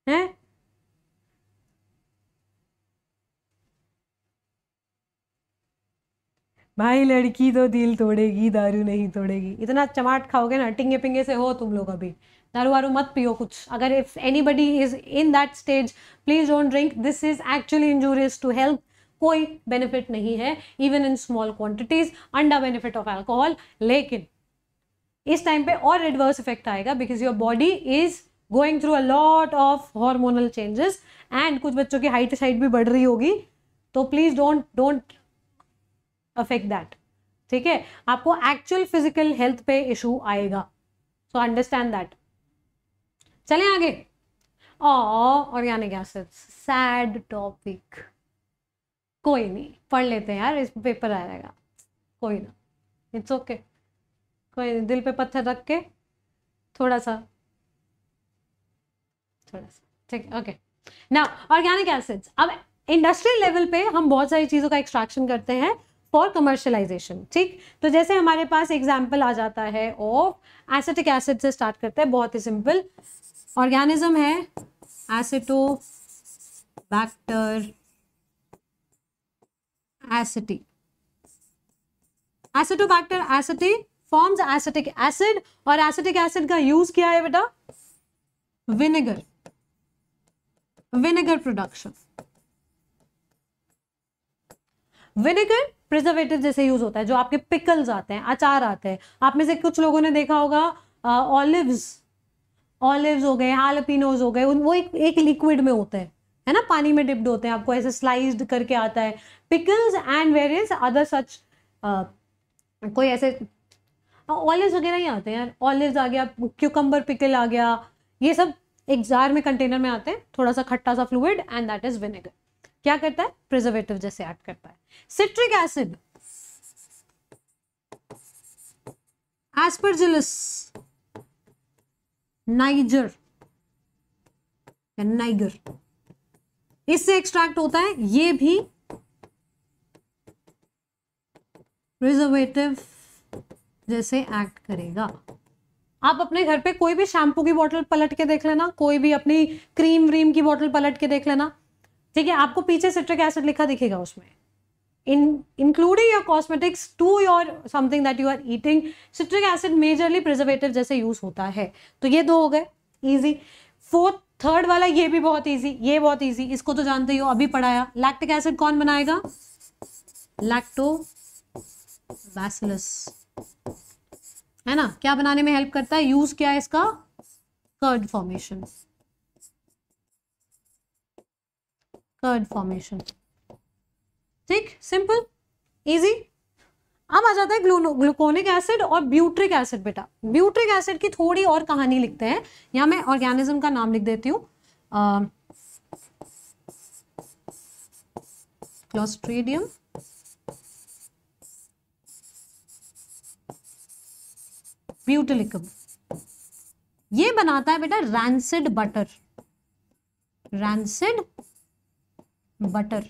हैं भाई लड़की तो दिल तोड़ेगी दारू नहीं तोड़ेगी इतना चमाट खाओगे ना टिंगे पिंगे से हो तुम लोग अभी दारू वारू मत पियो कुछ अगर if anybody is in that stage please don't drink this is actually injurious to health कोई बेनिफिट नहीं है even in small quantities under benefit of alcohol लेकिन इस टाइम पे और एडवर्स इफेक्ट आएगा because your body is going through a lot of hormonal changes and कुछ बच्चों की हाइट साइड भी बढ़ रही होगी तो please don't don't affect that ठीक है आपको एक्चुअल फिजिकल हेल्थ पे इशू आएगा सो अंडरस्टैंड दैट चले आगे क्या सर सैड टॉपिक कोई नहीं पढ़ लेते हैं यार इस पेपर आ जाएगा कोई ना इट्स ओके okay. कोई दिल पे पत्थर रख के थोड़ा सा थोड़ा सा ठीक ओके ना ऑर्गेनिक एसिड्स अब इंडस्ट्रियल लेवल पे हम बहुत सारी चीज़ों का एक्सट्रैक्शन करते हैं फॉर कमर्शलाइजेशन ठीक तो जैसे हमारे पास एग्जाम्पल आ जाता है ऑफ एसिटिक एसिड से स्टार्ट करते हैं बहुत ही सिंपल ऑर्गेनिज्म है acetobacter aceti acetobacter aceti forms acetic acid और एसिटिक एसिड का यूज क्या है बेटा vinegar vinegar production vinegar preservative जैसे यूज होता है जो आपके पिकल्स आते हैं अचार आते हैं आप में से कुछ लोगों ने देखा होगा ऑलिव्स ऑलिव्स हो गए हालपिनोज हो गए वो एक एक लिक्विड में होते हैं है ना पानी में डिप्ड होते हैं आपको ऐसे स्लाइस्ड करके आता है pickles and various other such कोई ऐसे ऑलिव हाँ, वगैरह ही आते हैं यार ऑलिव्स आ गया क्यूकम्बर पिकल आ गया ये सब एक जार में कंटेनर में आते हैं थोड़ा सा खट्टा सा fluid and that is vinegar क्या करता है प्रिजर्वेटिव जैसे एक्ट करता है citric acid aspergillus niger niger इससे एक्सट्रैक्ट होता है ये भी प्रिजर्वेटिव जैसे एक्ट करेगा आप अपने घर पे कोई भी शैम्पू की बोतल पलट के देख लेना कोई भी अपनी क्रीम व्रीम की बोतल पलट के देख लेना ठीक है आपको पीछे सिट्रिक एसिड लिखा दिखेगा उसमें in including your cosmetics to your something that you are eating citric acid majorly preservative जैसे यूज होता है तो ये दो हो गए ईजी फोर्थ थर्ड वाला ये भी बहुत ईजी ये बहुत ईजी इसको तो जानते ही हो अभी पढ़ाया लैक्टिक एसिड कौन बनाएगा लैक्टो बैसिलस है ना क्या बनाने में हेल्प करता है यूज क्या है इसका कर्ड फॉर्मेशन कर्ड फॉर्मेशन ठीक सिंपल इजी अब आ जाता है ग्लूकोनिक एसिड और ब्यूट्रिक एसिड बेटा ब्यूट्रिक एसिड की थोड़ी और कहानी लिखते हैं या मैं ऑर्गेनिज्म का नाम लिख देती हूँ क्लोस्ट्रीडियम ब्यूटिलिकम ये बनाता है बेटा रैंसिड बटर रैंसिड बटर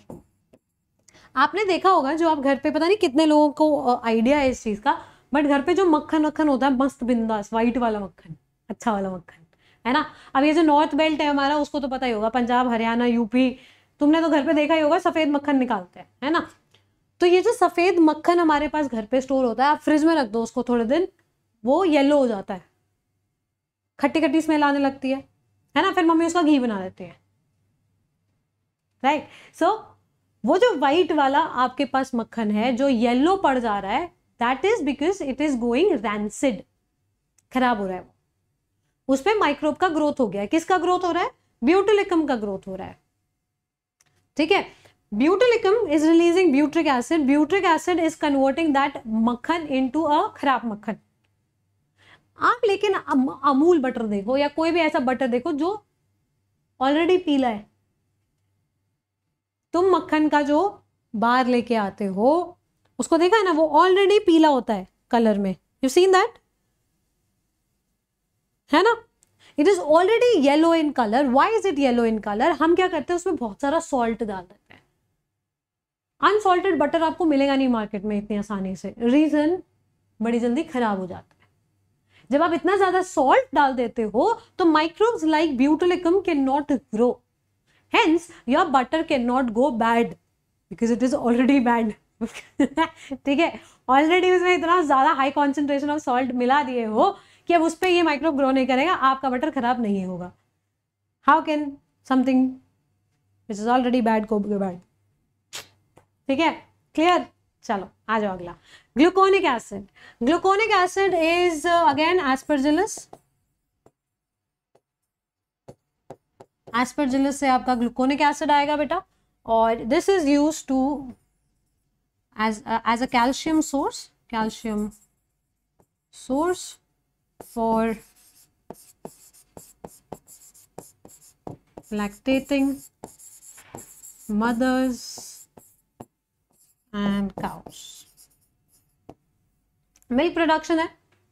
आपने देखा होगा जो आप घर पे पता नहीं कितने लोगों को आइडिया है इस चीज का बट घर पे जो मक्खन वक्खन होता है मस्त बिंदास वाइट वाला मक्खन अच्छा वाला मक्खन है ना अब ये जो नॉर्थ बेल्ट है हमारा उसको तो पता ही होगा पंजाब हरियाणा यूपी तुमने तो घर पे देखा ही होगा सफेद मक्खन निकालते हैं है ना तो ये जो सफेद मक्खन हमारे पास घर पे स्टोर होता है आप फ्रिज में रख दो उसको थोड़े दिन वो येलो हो जाता है खट्टी खट्टी स्मेल आने लगती है है ना फिर मम्मी उसका घी बना देती है राइट right? सो so, वो जो वाइट वाला आपके पास मक्खन है जो येलो पड़ जा रहा है that is because it is going rancid खराब हो रहा है वो उस पर माइक्रोब का ग्रोथ हो गया है किसका ग्रोथ हो रहा है ब्यूटोलिकम का ग्रोथ हो रहा है ठीक है butylicum is releasing butyric acid butyric acid is converting that मक्खन टू अ खराब मक्खन आप हाँ, लेकिन अमूल बटर देखो या कोई भी ऐसा बटर देखो जो ऑलरेडी पीला है तुम मक्खन का जो बार लेके आते हो उसको देखा है ना वो ऑलरेडी पीला होता है कलर में यू सीन दैट है ना it is already yellow in colour why is it yellow in colour हम क्या करते हैं उसमें बहुत सारा सॉल्ट डाल देते हैं अनसॉल्टेड बटर आपको मिलेगा नहीं मार्केट में इतनी आसानी से रीजन बड़ी जल्दी खराब हो जाती है जब आप इतना ज्यादा सॉल्ट डाल देते हो तो microbes like butylicum can not grow your butter butter not go bad because it is already bad ठीक है ऑलरेडी उसमें इतना ज़्यादा हाई कॉन्सेंट्रेशन ऑफ सॉल्ट मिला दिए हो कि अब उस पर ये माइक्रोब ग्रो नहीं करेगा आपका बटर खराब नहीं होगा how can something which is already bad go bad ठीक है क्लियर चलो आ जाओ अगला gluconic acid gluconic acid is again Aspergillus Aspergillus से आपका ग्लूकोनिक एसिड आएगा बेटा और this is use to as as a calcium source calcium source for lactating mothers and cows milk production है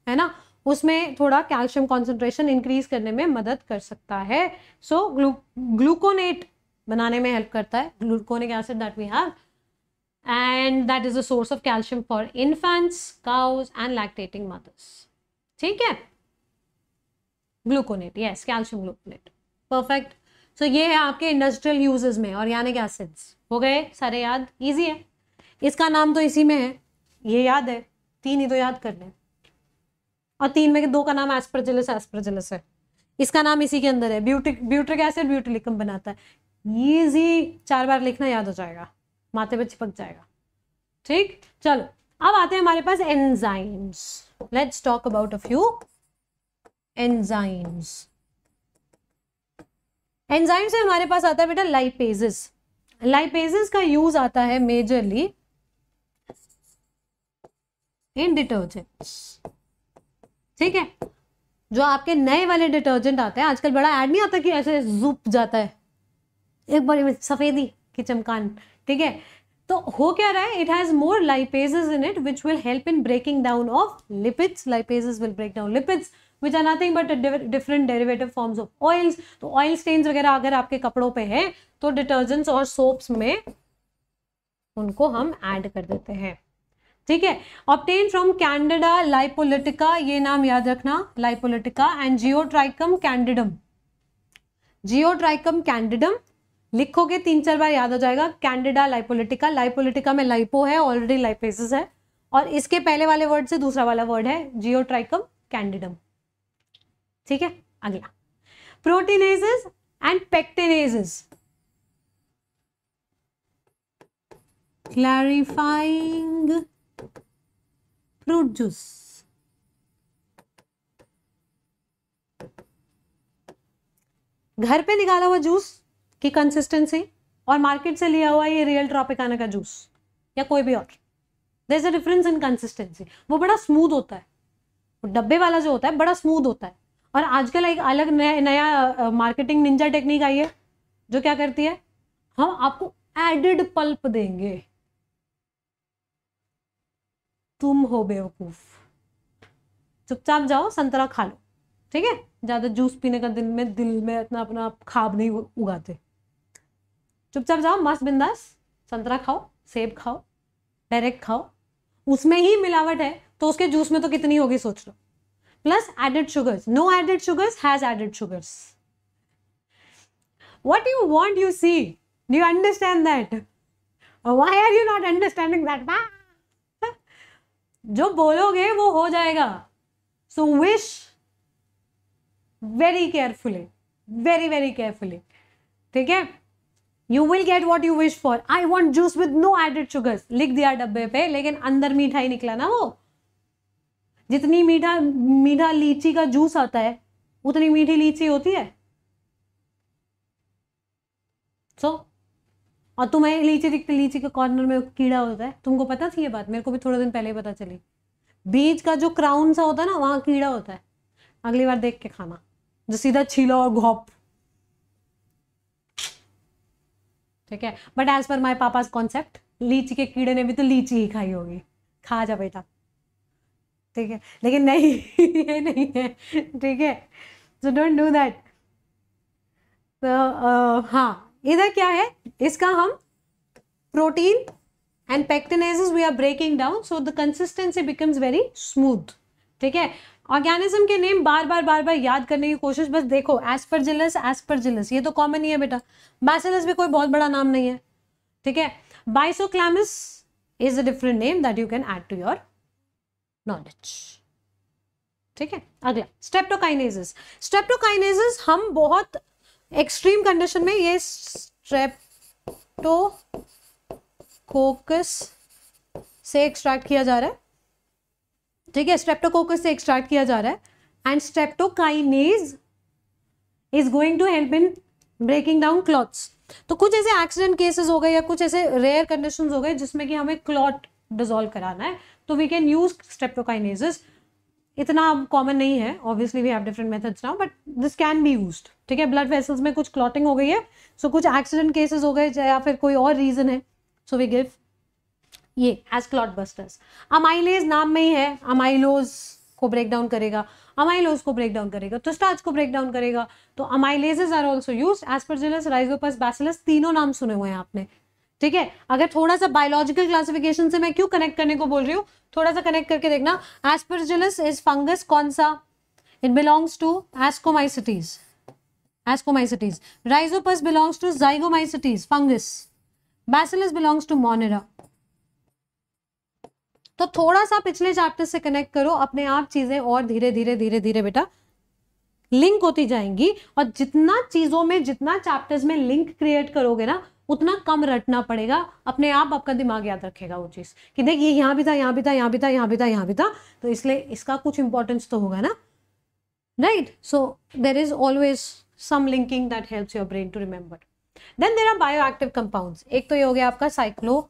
है ना उसमें थोड़ा कैल्शियम कॉन्सेंट्रेशन इंक्रीज करने में मदद कर सकता है सो so, ग्लू ग्लूकोनेट बनाने में हेल्प करता है gluconic acid that we have and that is a source of calcium for infants cows and lactating mothers ठीक है gluconate yes calcium gluconate perfect so ये है आपके इंडस्ट्रियल यूजेस में ऑर्गेनिक एसिड्स हो गए सारे याद ईजी है इसका नाम तो इसी में है ये याद है तीन ही तो याद कर लें और तीन में दो का नाम एस्प्रोजेलस एस्प्रजिलस है इसका नाम इसी के अंदर है ब्यूटिक ब्यूट्रिक एसिड ब्यूटिलिकम बनाता है जी चार बार लिखना याद हो जाएगा माथे पे चिपक जाएगा ठीक चलो अब आते हैं हमारे पास enzymes let's talk about a few enzymes enzymes से हमारे पास आता है बेटा लाइपेजिस लाइपेजिस का यूज आता है मेजरली इन डिटर्जेंट्स ठीक है जो आपके नए वाले डिटर्जेंट आते हैं आजकल बड़ा ऐड नहीं आता कि ऐसे जूप जाता है एक बार सफ़ेदी की चमकान ठीक है तो हो क्या रहा है it has more lipases in it which will help in breaking down of lipids lipases will break down lipids which are nothing but different derivative forms of oils तो ऑयल स्टेन्स वगैरह अगर आपके कपड़ों पे हैं तो डिटर्जेंट्स और soaps में उनको हम ऐड कर देते हैं ठीक है ऑप्टेन फ्रॉम कैंडिडा लाइपोलिटिका ये नाम याद रखना लाइपोलिटिका एंड जियोट्राइकम कैंडिडम जियोट्राइकम कैंडिडम लिखोगे तीन चार बार याद हो जाएगा कैंडिडा लाइपोलिटिका लाइपोलिटिका में लाइपो है ऑलरेडी लाइपेसिस है और इसके पहले वाले वर्ड से दूसरा वाला वर्ड है जियोट्राइकम कैंडिडम ठीक है अगला proteinases and pectinases clarifying fruit juice घर पे निकाला हुआ जूस की कंसिस्टेंसी और मार्केट से लिया हुआ ये रियल ट्रॉपिकाना का जूस या कोई भी और there is a difference in consistency वो बड़ा स्मूथ होता है डब्बे वाला जो होता है बड़ा स्मूथ होता है और आजकल एक अलग नया नया मार्केटिंग निंजा टेक्निक आई है जो क्या करती है हम आपको एडेड पल्प देंगे तुम हो बेवकूफ चुपचाप जाओ संतरा खा लो ठीक है ज़्यादा जूस पीने का दिल में दिल में इतना अपना खाब नहीं उगाते चुपचाप जाओ मस्त बिंदास संतरा खाओ सेब खाओ डायरेक्ट खाओ उसमें ही मिलावट है तो उसके जूस में तो कितनी होगी सोच लो plus added sugars no added sugars has added sugars what you want you see do understand that why are you not understanding that that जो बोलोगे वो हो जाएगा so wish very carefully very very carefully ठीक है you will get what you wish for I want juice with no added sugar लिख दिया डब्बे पे लेकिन अंदर मीठा ही निकला ना वो जितनी मीठा मीठा लीची का जूस आता है उतनी मीठी लीची होती है सो so, और तुम्हें लीची दिखते लीची के कॉर्नर में कीड़ा होता है तुमको पता थी ये बात मेरे को भी थोड़े दिन पहले ही पता चली बीज का जो क्राउन सा होता है ना वहाँ कीड़ा होता है अगली बार देख के खाना जो सीधा छीलो और घोप ठीक है but as per my papa's concept लीची के कीड़े ने भी तो लीची ही खाई होगी खा जा बेटा ठीक है लेकिन नहीं (laughs) ये नहीं है ठीक है सो डोंट डू दैट तो हाँ इधर क्या है इसका हम protein and pectinases we are breaking down so the consistency becomes very smooth ठीक है ऑर्गेनिज्म के नेम बार बार बार बार याद करने की कोशिश बस देखो एस्परजिलस एस्परजिलस ये तो कॉमन ही है बेटा बैसेलस भी कोई बहुत बड़ा नाम नहीं है ठीक है Byssochlamys is a different name that you can add to your knowledge ठीक है अगला स्टेप्टोकाइनेजेस स्टेप्टोकाइनेजेस हम बहुत एक्सट्रीम कंडीशन में ये स्ट्रेप्टोकोकस से एक्सट्रैक्ट किया जा रहा है ठीक है स्ट्रेप्टोकोकस से एक्सट्रैक्ट किया जा रहा है and streptokinase is going to help in breaking down clots तो कुछ ऐसे एक्सीडेंट केसेस हो गए या कुछ ऐसे रेयर कंडीशन हो गए जिसमें कि हमें क्लॉट डिजोल्व कराना है तो वी कैन यूज स्ट्रेप्टोकाइनेजेस इतना कॉमन नहीं है obviously we have different methods now but this can be use ठीक है ब्लड वेसल्स में कुछ क्लॉटिंग हो गई है सो so, कुछ एक्सीडेंट केसेस हो गए या फिर कोई और रीजन है सो वी गिव ये एज क्लॉट बस्टर्स अमाइलेज नाम में ही है अमाइलोज को ब्रेक डाउन करेगा अमाइलोज को ब्रेक डाउन करेगा तो स्टार्च को ब्रेक डाउन करेगा तो amylases are also use as जिलस राइजोपस बैसिलस तीनों नाम सुने हुए हैं आपने ठीक है अगर थोड़ा सा बायोलॉजिकल क्लासिफिकेशन से मैं क्यों कनेक्ट करने को बोल रही हूँ थोड़ा सा कनेक्ट करके देखना एस्परजिलस इज फंगस कौन सा it belongs to Ascomycetes Ascomycetes Rhizopus belongs to Zygomycetes fungus Bacillus belongs to Monera तो थोड़ा सा पिछले चैप्टर से कनेक्ट करो अपने आप चीजें और धीरे धीरे धीरे धीरे बेटा लिंक होती जाएंगी और जितना चीजों में जितना चैप्टर्स में लिंक क्रिएट करोगे ना उतना कम रटना पड़ेगा अपने आप आपका दिमाग याद रखेगा वो चीज़ कि देख ये यहाँ भी था यहाँ भी था यहाँ भी था यहाँ भी था यहाँ भी था तो इसलिए इसका कुछ इंपॉर्टेंस तो होगा ना right so there is always some linking that helps your brain to remember then there are bio active compound एक तो ये हो गया आपका साइक्लो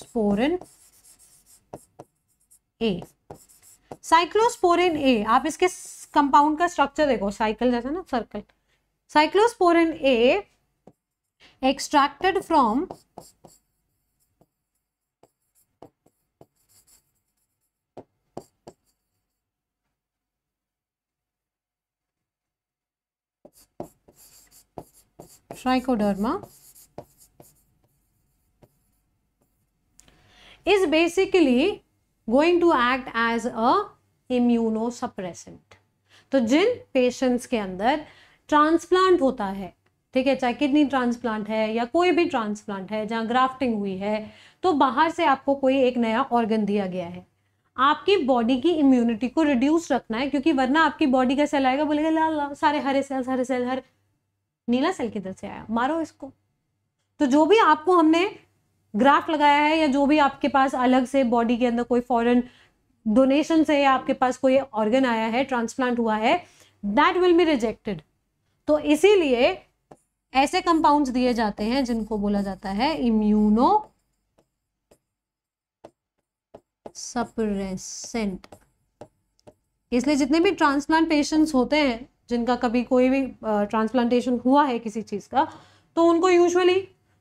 स्पोरन ए साइक्लोस्पोरिन ए आप इसके कंपाउंड का स्ट्रक्चर देखो साइकिल जैसा ना circle Cyclosporin A extracted from trichoderma is basically going to act as a immunosuppressant. तो जिन पेशेंट्स के अंदर ट्रांसप्लांट होता है ठीक है चाहे किडनी ट्रांसप्लांट है या कोई भी ट्रांसप्लांट है जहाँ ग्राफ्टिंग हुई है तो बाहर से आपको कोई एक नया ऑर्गन दिया गया है आपकी बॉडी की इम्यूनिटी को रिड्यूस रखना है क्योंकि वरना आपकी बॉडी का सेल आएगा बोलेगा ला ला सारे हरे सेल हरे सेल हर नीला सेल किधर से आया मारो इसको तो जो भी आपको हमने ग्राफ्ट लगाया है या जो भी आपके पास अलग से बॉडी के अंदर कोई फॉरेन डोनेशन से या आपके पास कोई ऑर्गन आया है ट्रांसप्लांट हुआ है दैट विल बी रिजेक्टेड तो इसीलिए ऐसे कंपाउंड्स दिए जाते हैं जिनको बोला जाता है इम्यूनो सप्रेसेंट इसलिए जितने भी ट्रांसप्लांट पेशेंट्स होते हैं जिनका कभी कोई भी ट्रांसप्लांटेशन हुआ है किसी चीज़ का तो उनको यूजुअली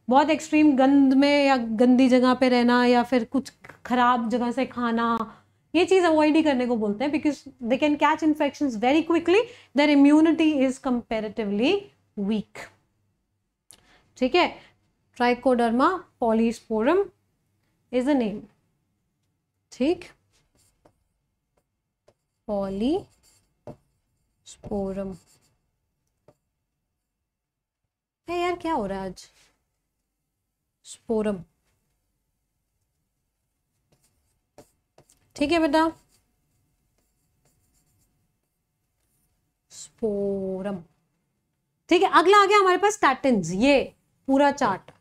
बहुत एक्सट्रीम गंद में या गंदी जगह पे रहना या फिर कुछ ख़राब जगह से खाना ये चीज़ अवॉइड ही करने को बोलते हैं because they can catch infection very quickly their immunity is comparatively weak ठीक है Trichoderma polysporum is a name ठीक स्पोरम है यार क्या हो रहा है आज स्पोरम ठीक है बेटा स्पोरम ठीक है अगला आ गया हमारे पास स्टैटिन ये पूरा चार्ट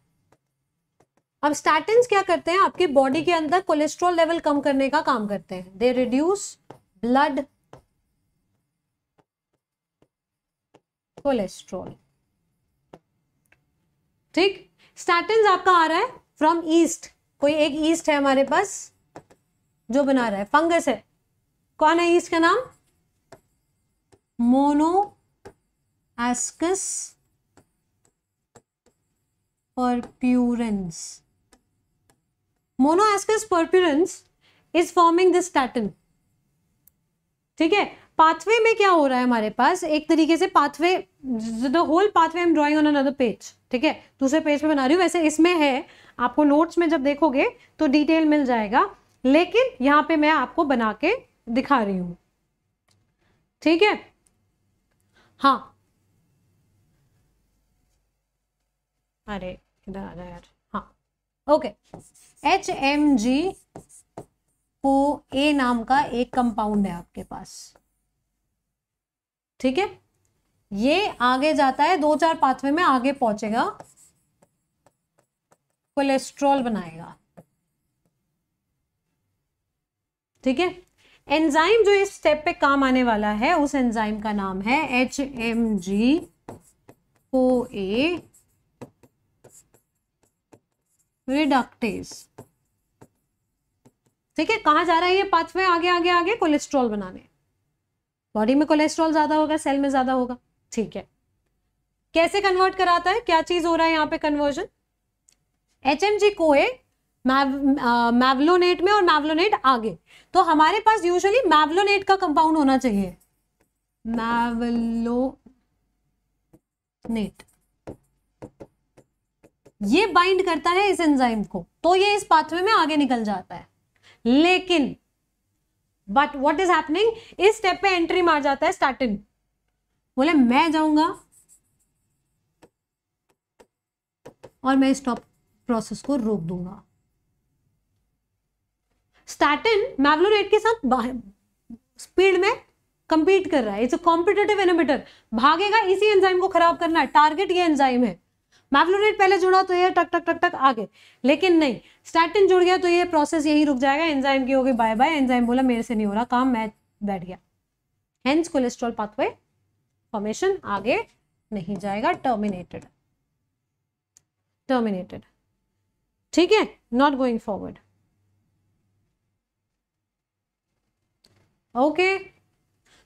अब स्टैटिन क्या करते हैं आपके बॉडी के अंदर कोलेस्ट्रॉल लेवल कम करने का काम करते हैं दे रिड्यूस ब्लड कोलेस्ट्रॉल ठीक स्टैटिन आपका आ रहा है फ्रॉम ईस्ट कोई एक ईस्ट है हमारे पास जो बना रहा है फंगस है कौन है इसका नाम Monascus purpureus ascus purpureus is forming this statin ठीक है पाथवे में क्या हो रहा है हमारे पास एक तरीके से pathway the whole pathway am drawing on another page ठीक है दूसरे पेज पे बना रही हूँ वैसे इसमें है आपको नोट्स में जब देखोगे तो डिटेल मिल जाएगा लेकिन यहाँ पे मैं आपको बना के दिखा रही हूँ ठीक है हाँ अरे यार हाँ ओके एच एम जी को ए नाम का एक कंपाउंड है आपके पास ठीक है ये आगे जाता है दो चार पाथवे में आगे पहुंचेगा कोलेस्ट्रॉल बनाएगा ठीक है एंजाइम जो इस स्टेप पे काम आने वाला है उस एंजाइम का नाम है H M G O A reductase ठीक है कहाँ जा रहा है ये पाथवे आगे आगे आगे कोलेस्ट्रॉल बनाने बॉडी में कोलेस्ट्रॉल ज्यादा होगा सेल में ज्यादा होगा ठीक है कैसे कन्वर्ट कराता है क्या चीज हो रहा है यहाँ पे कन्वर्जन एच एम जी को मैवलोनेट में और मैवलोनेट आगे तो हमारे पास यूजुअली मैवलोनेट का कंपाउंड होना चाहिए मैवलोनेट ये बाइंड करता है इस एंजाइम को तो ये इस पाथवे में आगे निकल जाता है लेकिन बट वॉट इज हैपनिंग इस स्टेप पे एंट्री मार जाता है स्टार्टिन बोले मैं जाऊंगा और मैं इस टॉप प्रोसेस को रोक दूंगा स्टैटिन मैग्लोरेट के साथ स्पीड में कंपीट कर रहा है इट्स अ कॉम्पिटेटिव एनिमेटर भागेगा इसी एंजाइम को खराब करना है टारगेट ये एंजाइम है मैग्लोरेट पहले जुड़ा तो ये टक टक टक टक आगे लेकिन नहीं स्टैटिन जुड़ गया तो ये प्रोसेस यही रुक जाएगा एंजाइम की होगी बाय बाय एंजाइम बोला मेरे से नहीं हो रहा काम मैं बैठ गया हेंस कोलेस्ट्रॉल पाथवे फॉर्मेशन आगे नहीं जाएगा टर्मिनेटेड टर्मिनेटेड ठीक है नॉट गोइंग फॉरवर्ड ओके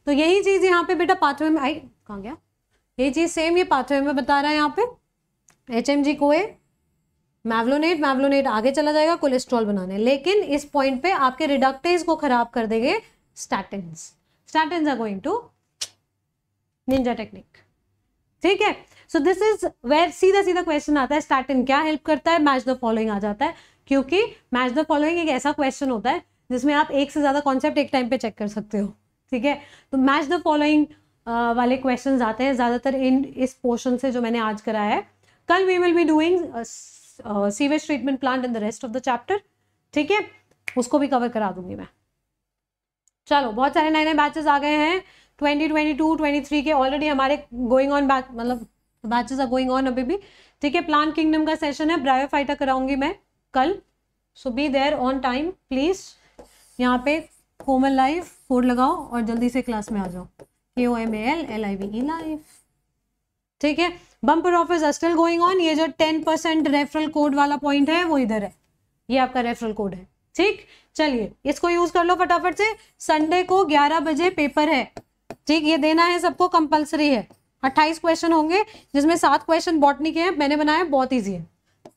तो यही चीज़ यहाँ पे बेटा पाथवे में आई कहा गया यही चीज़ सेम ये पाथवे में बता रहा है यहाँ पे एच एम जी को मैवलोनेट मैवलोनेट आगे चला जाएगा कोलेस्ट्रॉल बनाने लेकिन इस पॉइंट पे आपके रिडक्टेज को खराब कर देंगे statins statins are going to ninja technique ठीक है सो दिस इज वेर सीधा सीधा क्वेश्चन आता है स्टैटिन क्या हेल्प करता है मैच द फॉलोइंग आ जाता है क्योंकि मैच द फॉलोइंग एक ऐसा क्वेश्चन होता है जिसमें आप एक से ज़्यादा कॉन्सेप्ट एक टाइम पे चेक कर सकते हो ठीक है तो मैच द फॉलोइंग वाले क्वेश्चन आते हैं ज़्यादातर इन इस पोर्शन से जो मैंने आज कराया है कल we will be doing sewage treatment plant in the rest of the chapter ठीक है उसको भी कवर करा दूंगी मैं चलो बहुत सारे नए नए बैचेस आ गए हैं 2022, 23 के ऑलरेडी हमारे गोइंग ऑन बैच मतलब बैचेस आर गोइंग ऑन अभी भी ठीक है प्लांट किंगडम का सेशन है ब्रायोफाइटा कराऊंगी मैं कल so be there on time please यहाँ पे कोमल लाइफ फोर लगाओ और जल्दी से क्लास में आ जाओ K O M L L I V life ठीक है bumper offers still going on ये जो टेन परसेंट रेफरल कोड वाला पॉइंट है वो इधर है ये आपका रेफरल कोड है ठीक चलिए इसको यूज कर लो फटाफट से संडे को 11 बजे पेपर है ठीक ये देना है सबको कंपलसरी है 28 क्वेश्चन होंगे जिसमें सात क्वेश्चन बॉटनी के हैं मैंने बनाया बहुत ईजी है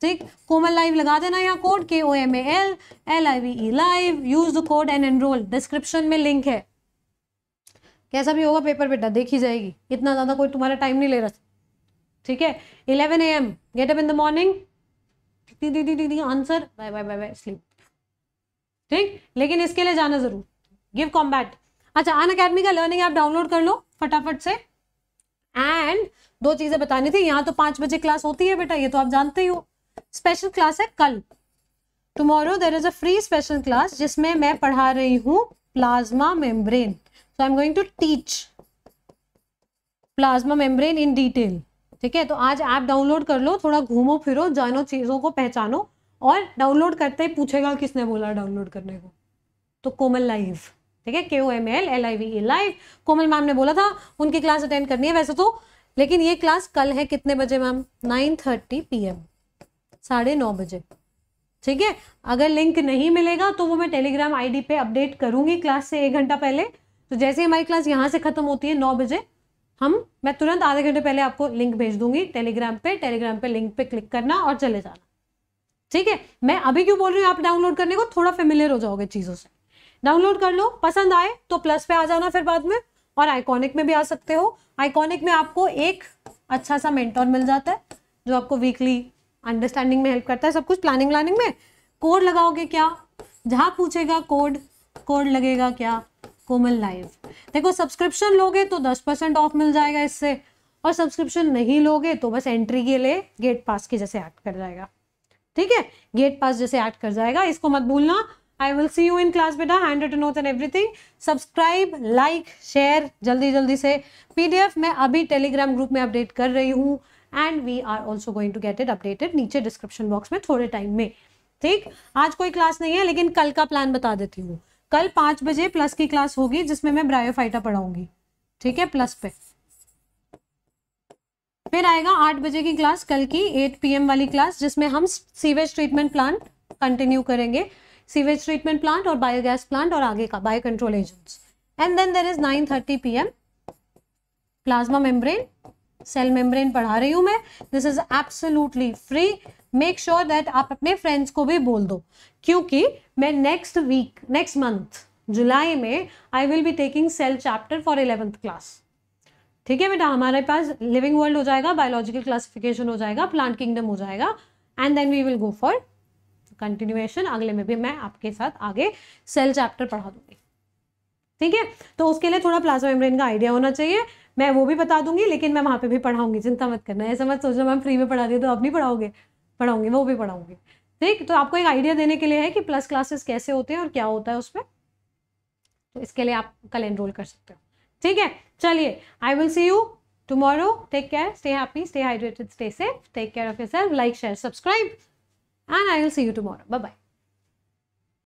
ठीक कोमल लाइव लगा देना यहाँ code K O M A L L I V E live use the code and enrol description में लिंक है कैसा भी होगा पेपर बेटा देखी जाएगी इतना ज़्यादा कोई तुम्हारा टाइम नहीं ले रहा ठीक है eleven A M get up in the morning answer bye bye bye bye sleep ठीक लेकिन इसके लिए जाना जरूर गिव कॉम्बैट अच्छा अन अकेडमी का लर्निंग आप डाउनलोड कर लो फटाफट से एंड दो चीज़ें बतानी थी यहाँ तो पांच बजे क्लास होती है बेटा ये तो आप जानते ही हो स्पेशल क्लास है कल tomorrow there is a free special class जिसमें मैं पढ़ा रही हूँ plasma membrane so I am going to teach plasma membrane in detail ठीक है तो आज ऐप डाउनलोड कर लो थोड़ा घूमो फिरो जानो चीज़ों को पहचानो और डाउनलोड करते ही पूछेगा किसने बोला डाउनलोड करने को तो कोमल लाइव ठीक है K O M L L I V A live Komal ma'am ने बोला था उनकी क्लास अटेंड करनी है वैसे तो लेकिन ये क्लास कल है कितने बजे ma'am nine thirty P M साढ़े नौ बजे ठीक है अगर लिंक नहीं मिलेगा तो वो मैं टेलीग्राम आईडी पे अपडेट करूंगी क्लास से एक घंटा पहले तो जैसे ही हमारी क्लास यहाँ से ख़त्म होती है नौ बजे हम मैं तुरंत आधे घंटे पहले आपको लिंक भेज दूंगी टेलीग्राम पे टेलीग्राम पे लिंक पे क्लिक करना और चले जाना ठीक है मैं अभी क्यों बोल रही हूँ आप डाउनलोड करने को थोड़ा फेमिलियर हो जाओगे चीज़ों से डाउनलोड कर लो पसंद आए तो प्लस पे आ जाना फिर बाद में और आइकॉनिक में भी आ सकते हो आइकॉनिक में आपको एक अच्छा सा मेंटोर मिल जाता है जो आपको वीकली अंडरस्टैंडिंग में हेल्प करता है सब कुछ प्लानिंग व्लानिंग में कोड लगाओगे क्या जहाँ पूछेगा कोड कोड लगेगा क्या कोमल लाइव देखो सब्सक्रिप्शन लोगे तो दस परसेंट ऑफ मिल जाएगा इससे और सब्सक्रिप्शन नहीं लोगे तो बस एंट्री के लिए गेट पास के जैसे ऐड कर जाएगा ठीक है गेट पास जैसे ऐड कर जाएगा इसको मत भूलना I will see you in class बेटा hand written note and everything subscribe like share जल्दी जल्दी से पीडीएफ मैं अभी टेलीग्राम ग्रुप में अपडेट कर रही हूँ and we are also going to get it updated नीचे डिस्क्रिप्शन बॉक्स में थोड़े टाइम में ठीक आज कोई क्लास नहीं है लेकिन कल का प्लान बता देती हूँ कल पाँच बजे प्लस की क्लास होगी जिसमें मैं ब्रायोफाइटा पढ़ाऊंगी ठीक है प्लस पे फिर आएगा आठ बजे की क्लास कल की एट पीएम वाली क्लास जिसमें हम सीवेज ट्रीटमेंट प्लांट कंटिन्यू करेंगे सीवेज ट्रीटमेंट प्लांट और बायोगैस प्लांट और आगे का bio control agents and then there is nine thirty P M plasma membrane cell membrane पढ़ा रही हूँ मैं this is absolutely free make sure that आप अपने फ्रेंड्स को भी बोल दो क्योंकि मैं नेक्स्ट वीक नेक्स्ट मंथ जुलाई में I will be taking cell chapter for eleventh class ठीक है बेटा हमारे पास लिविंग वर्ल्ड हो जाएगा बायोलॉजिकल क्लासिफिकेशन हो जाएगा प्लांट किंगडम हो जाएगा and then we will go for continuation अगले में भी मैं आपके साथ आगे सेल चैप्टर पढ़ा दूंगी ठीक है तो उसके लिए थोड़ा प्लाज्मा मेम्ब्रेन का आइडिया होना चाहिए मैं वो भी बता दूंगी लेकिन मैं वहाँ पे भी पढ़ाऊंगी चिंता मत करना ऐसा मत सोचना मैम फ्री में पढ़ा दिया तो आप नहीं पढ़ाओगे पढ़ाऊंगी वो भी पढ़ाऊंगी ठीक तो आपको एक आइडिया देने के लिए है कि प्लस क्लासेस कैसे होते हैं और क्या होता है उसमें तो इसके लिए आप कल एनरोल कर सकते हो ठीक है चलिए I will see you tomorrow take care stay happy stay hydrated stay safe take care of yourself like share subscribe and I will see you tomorrow bye bye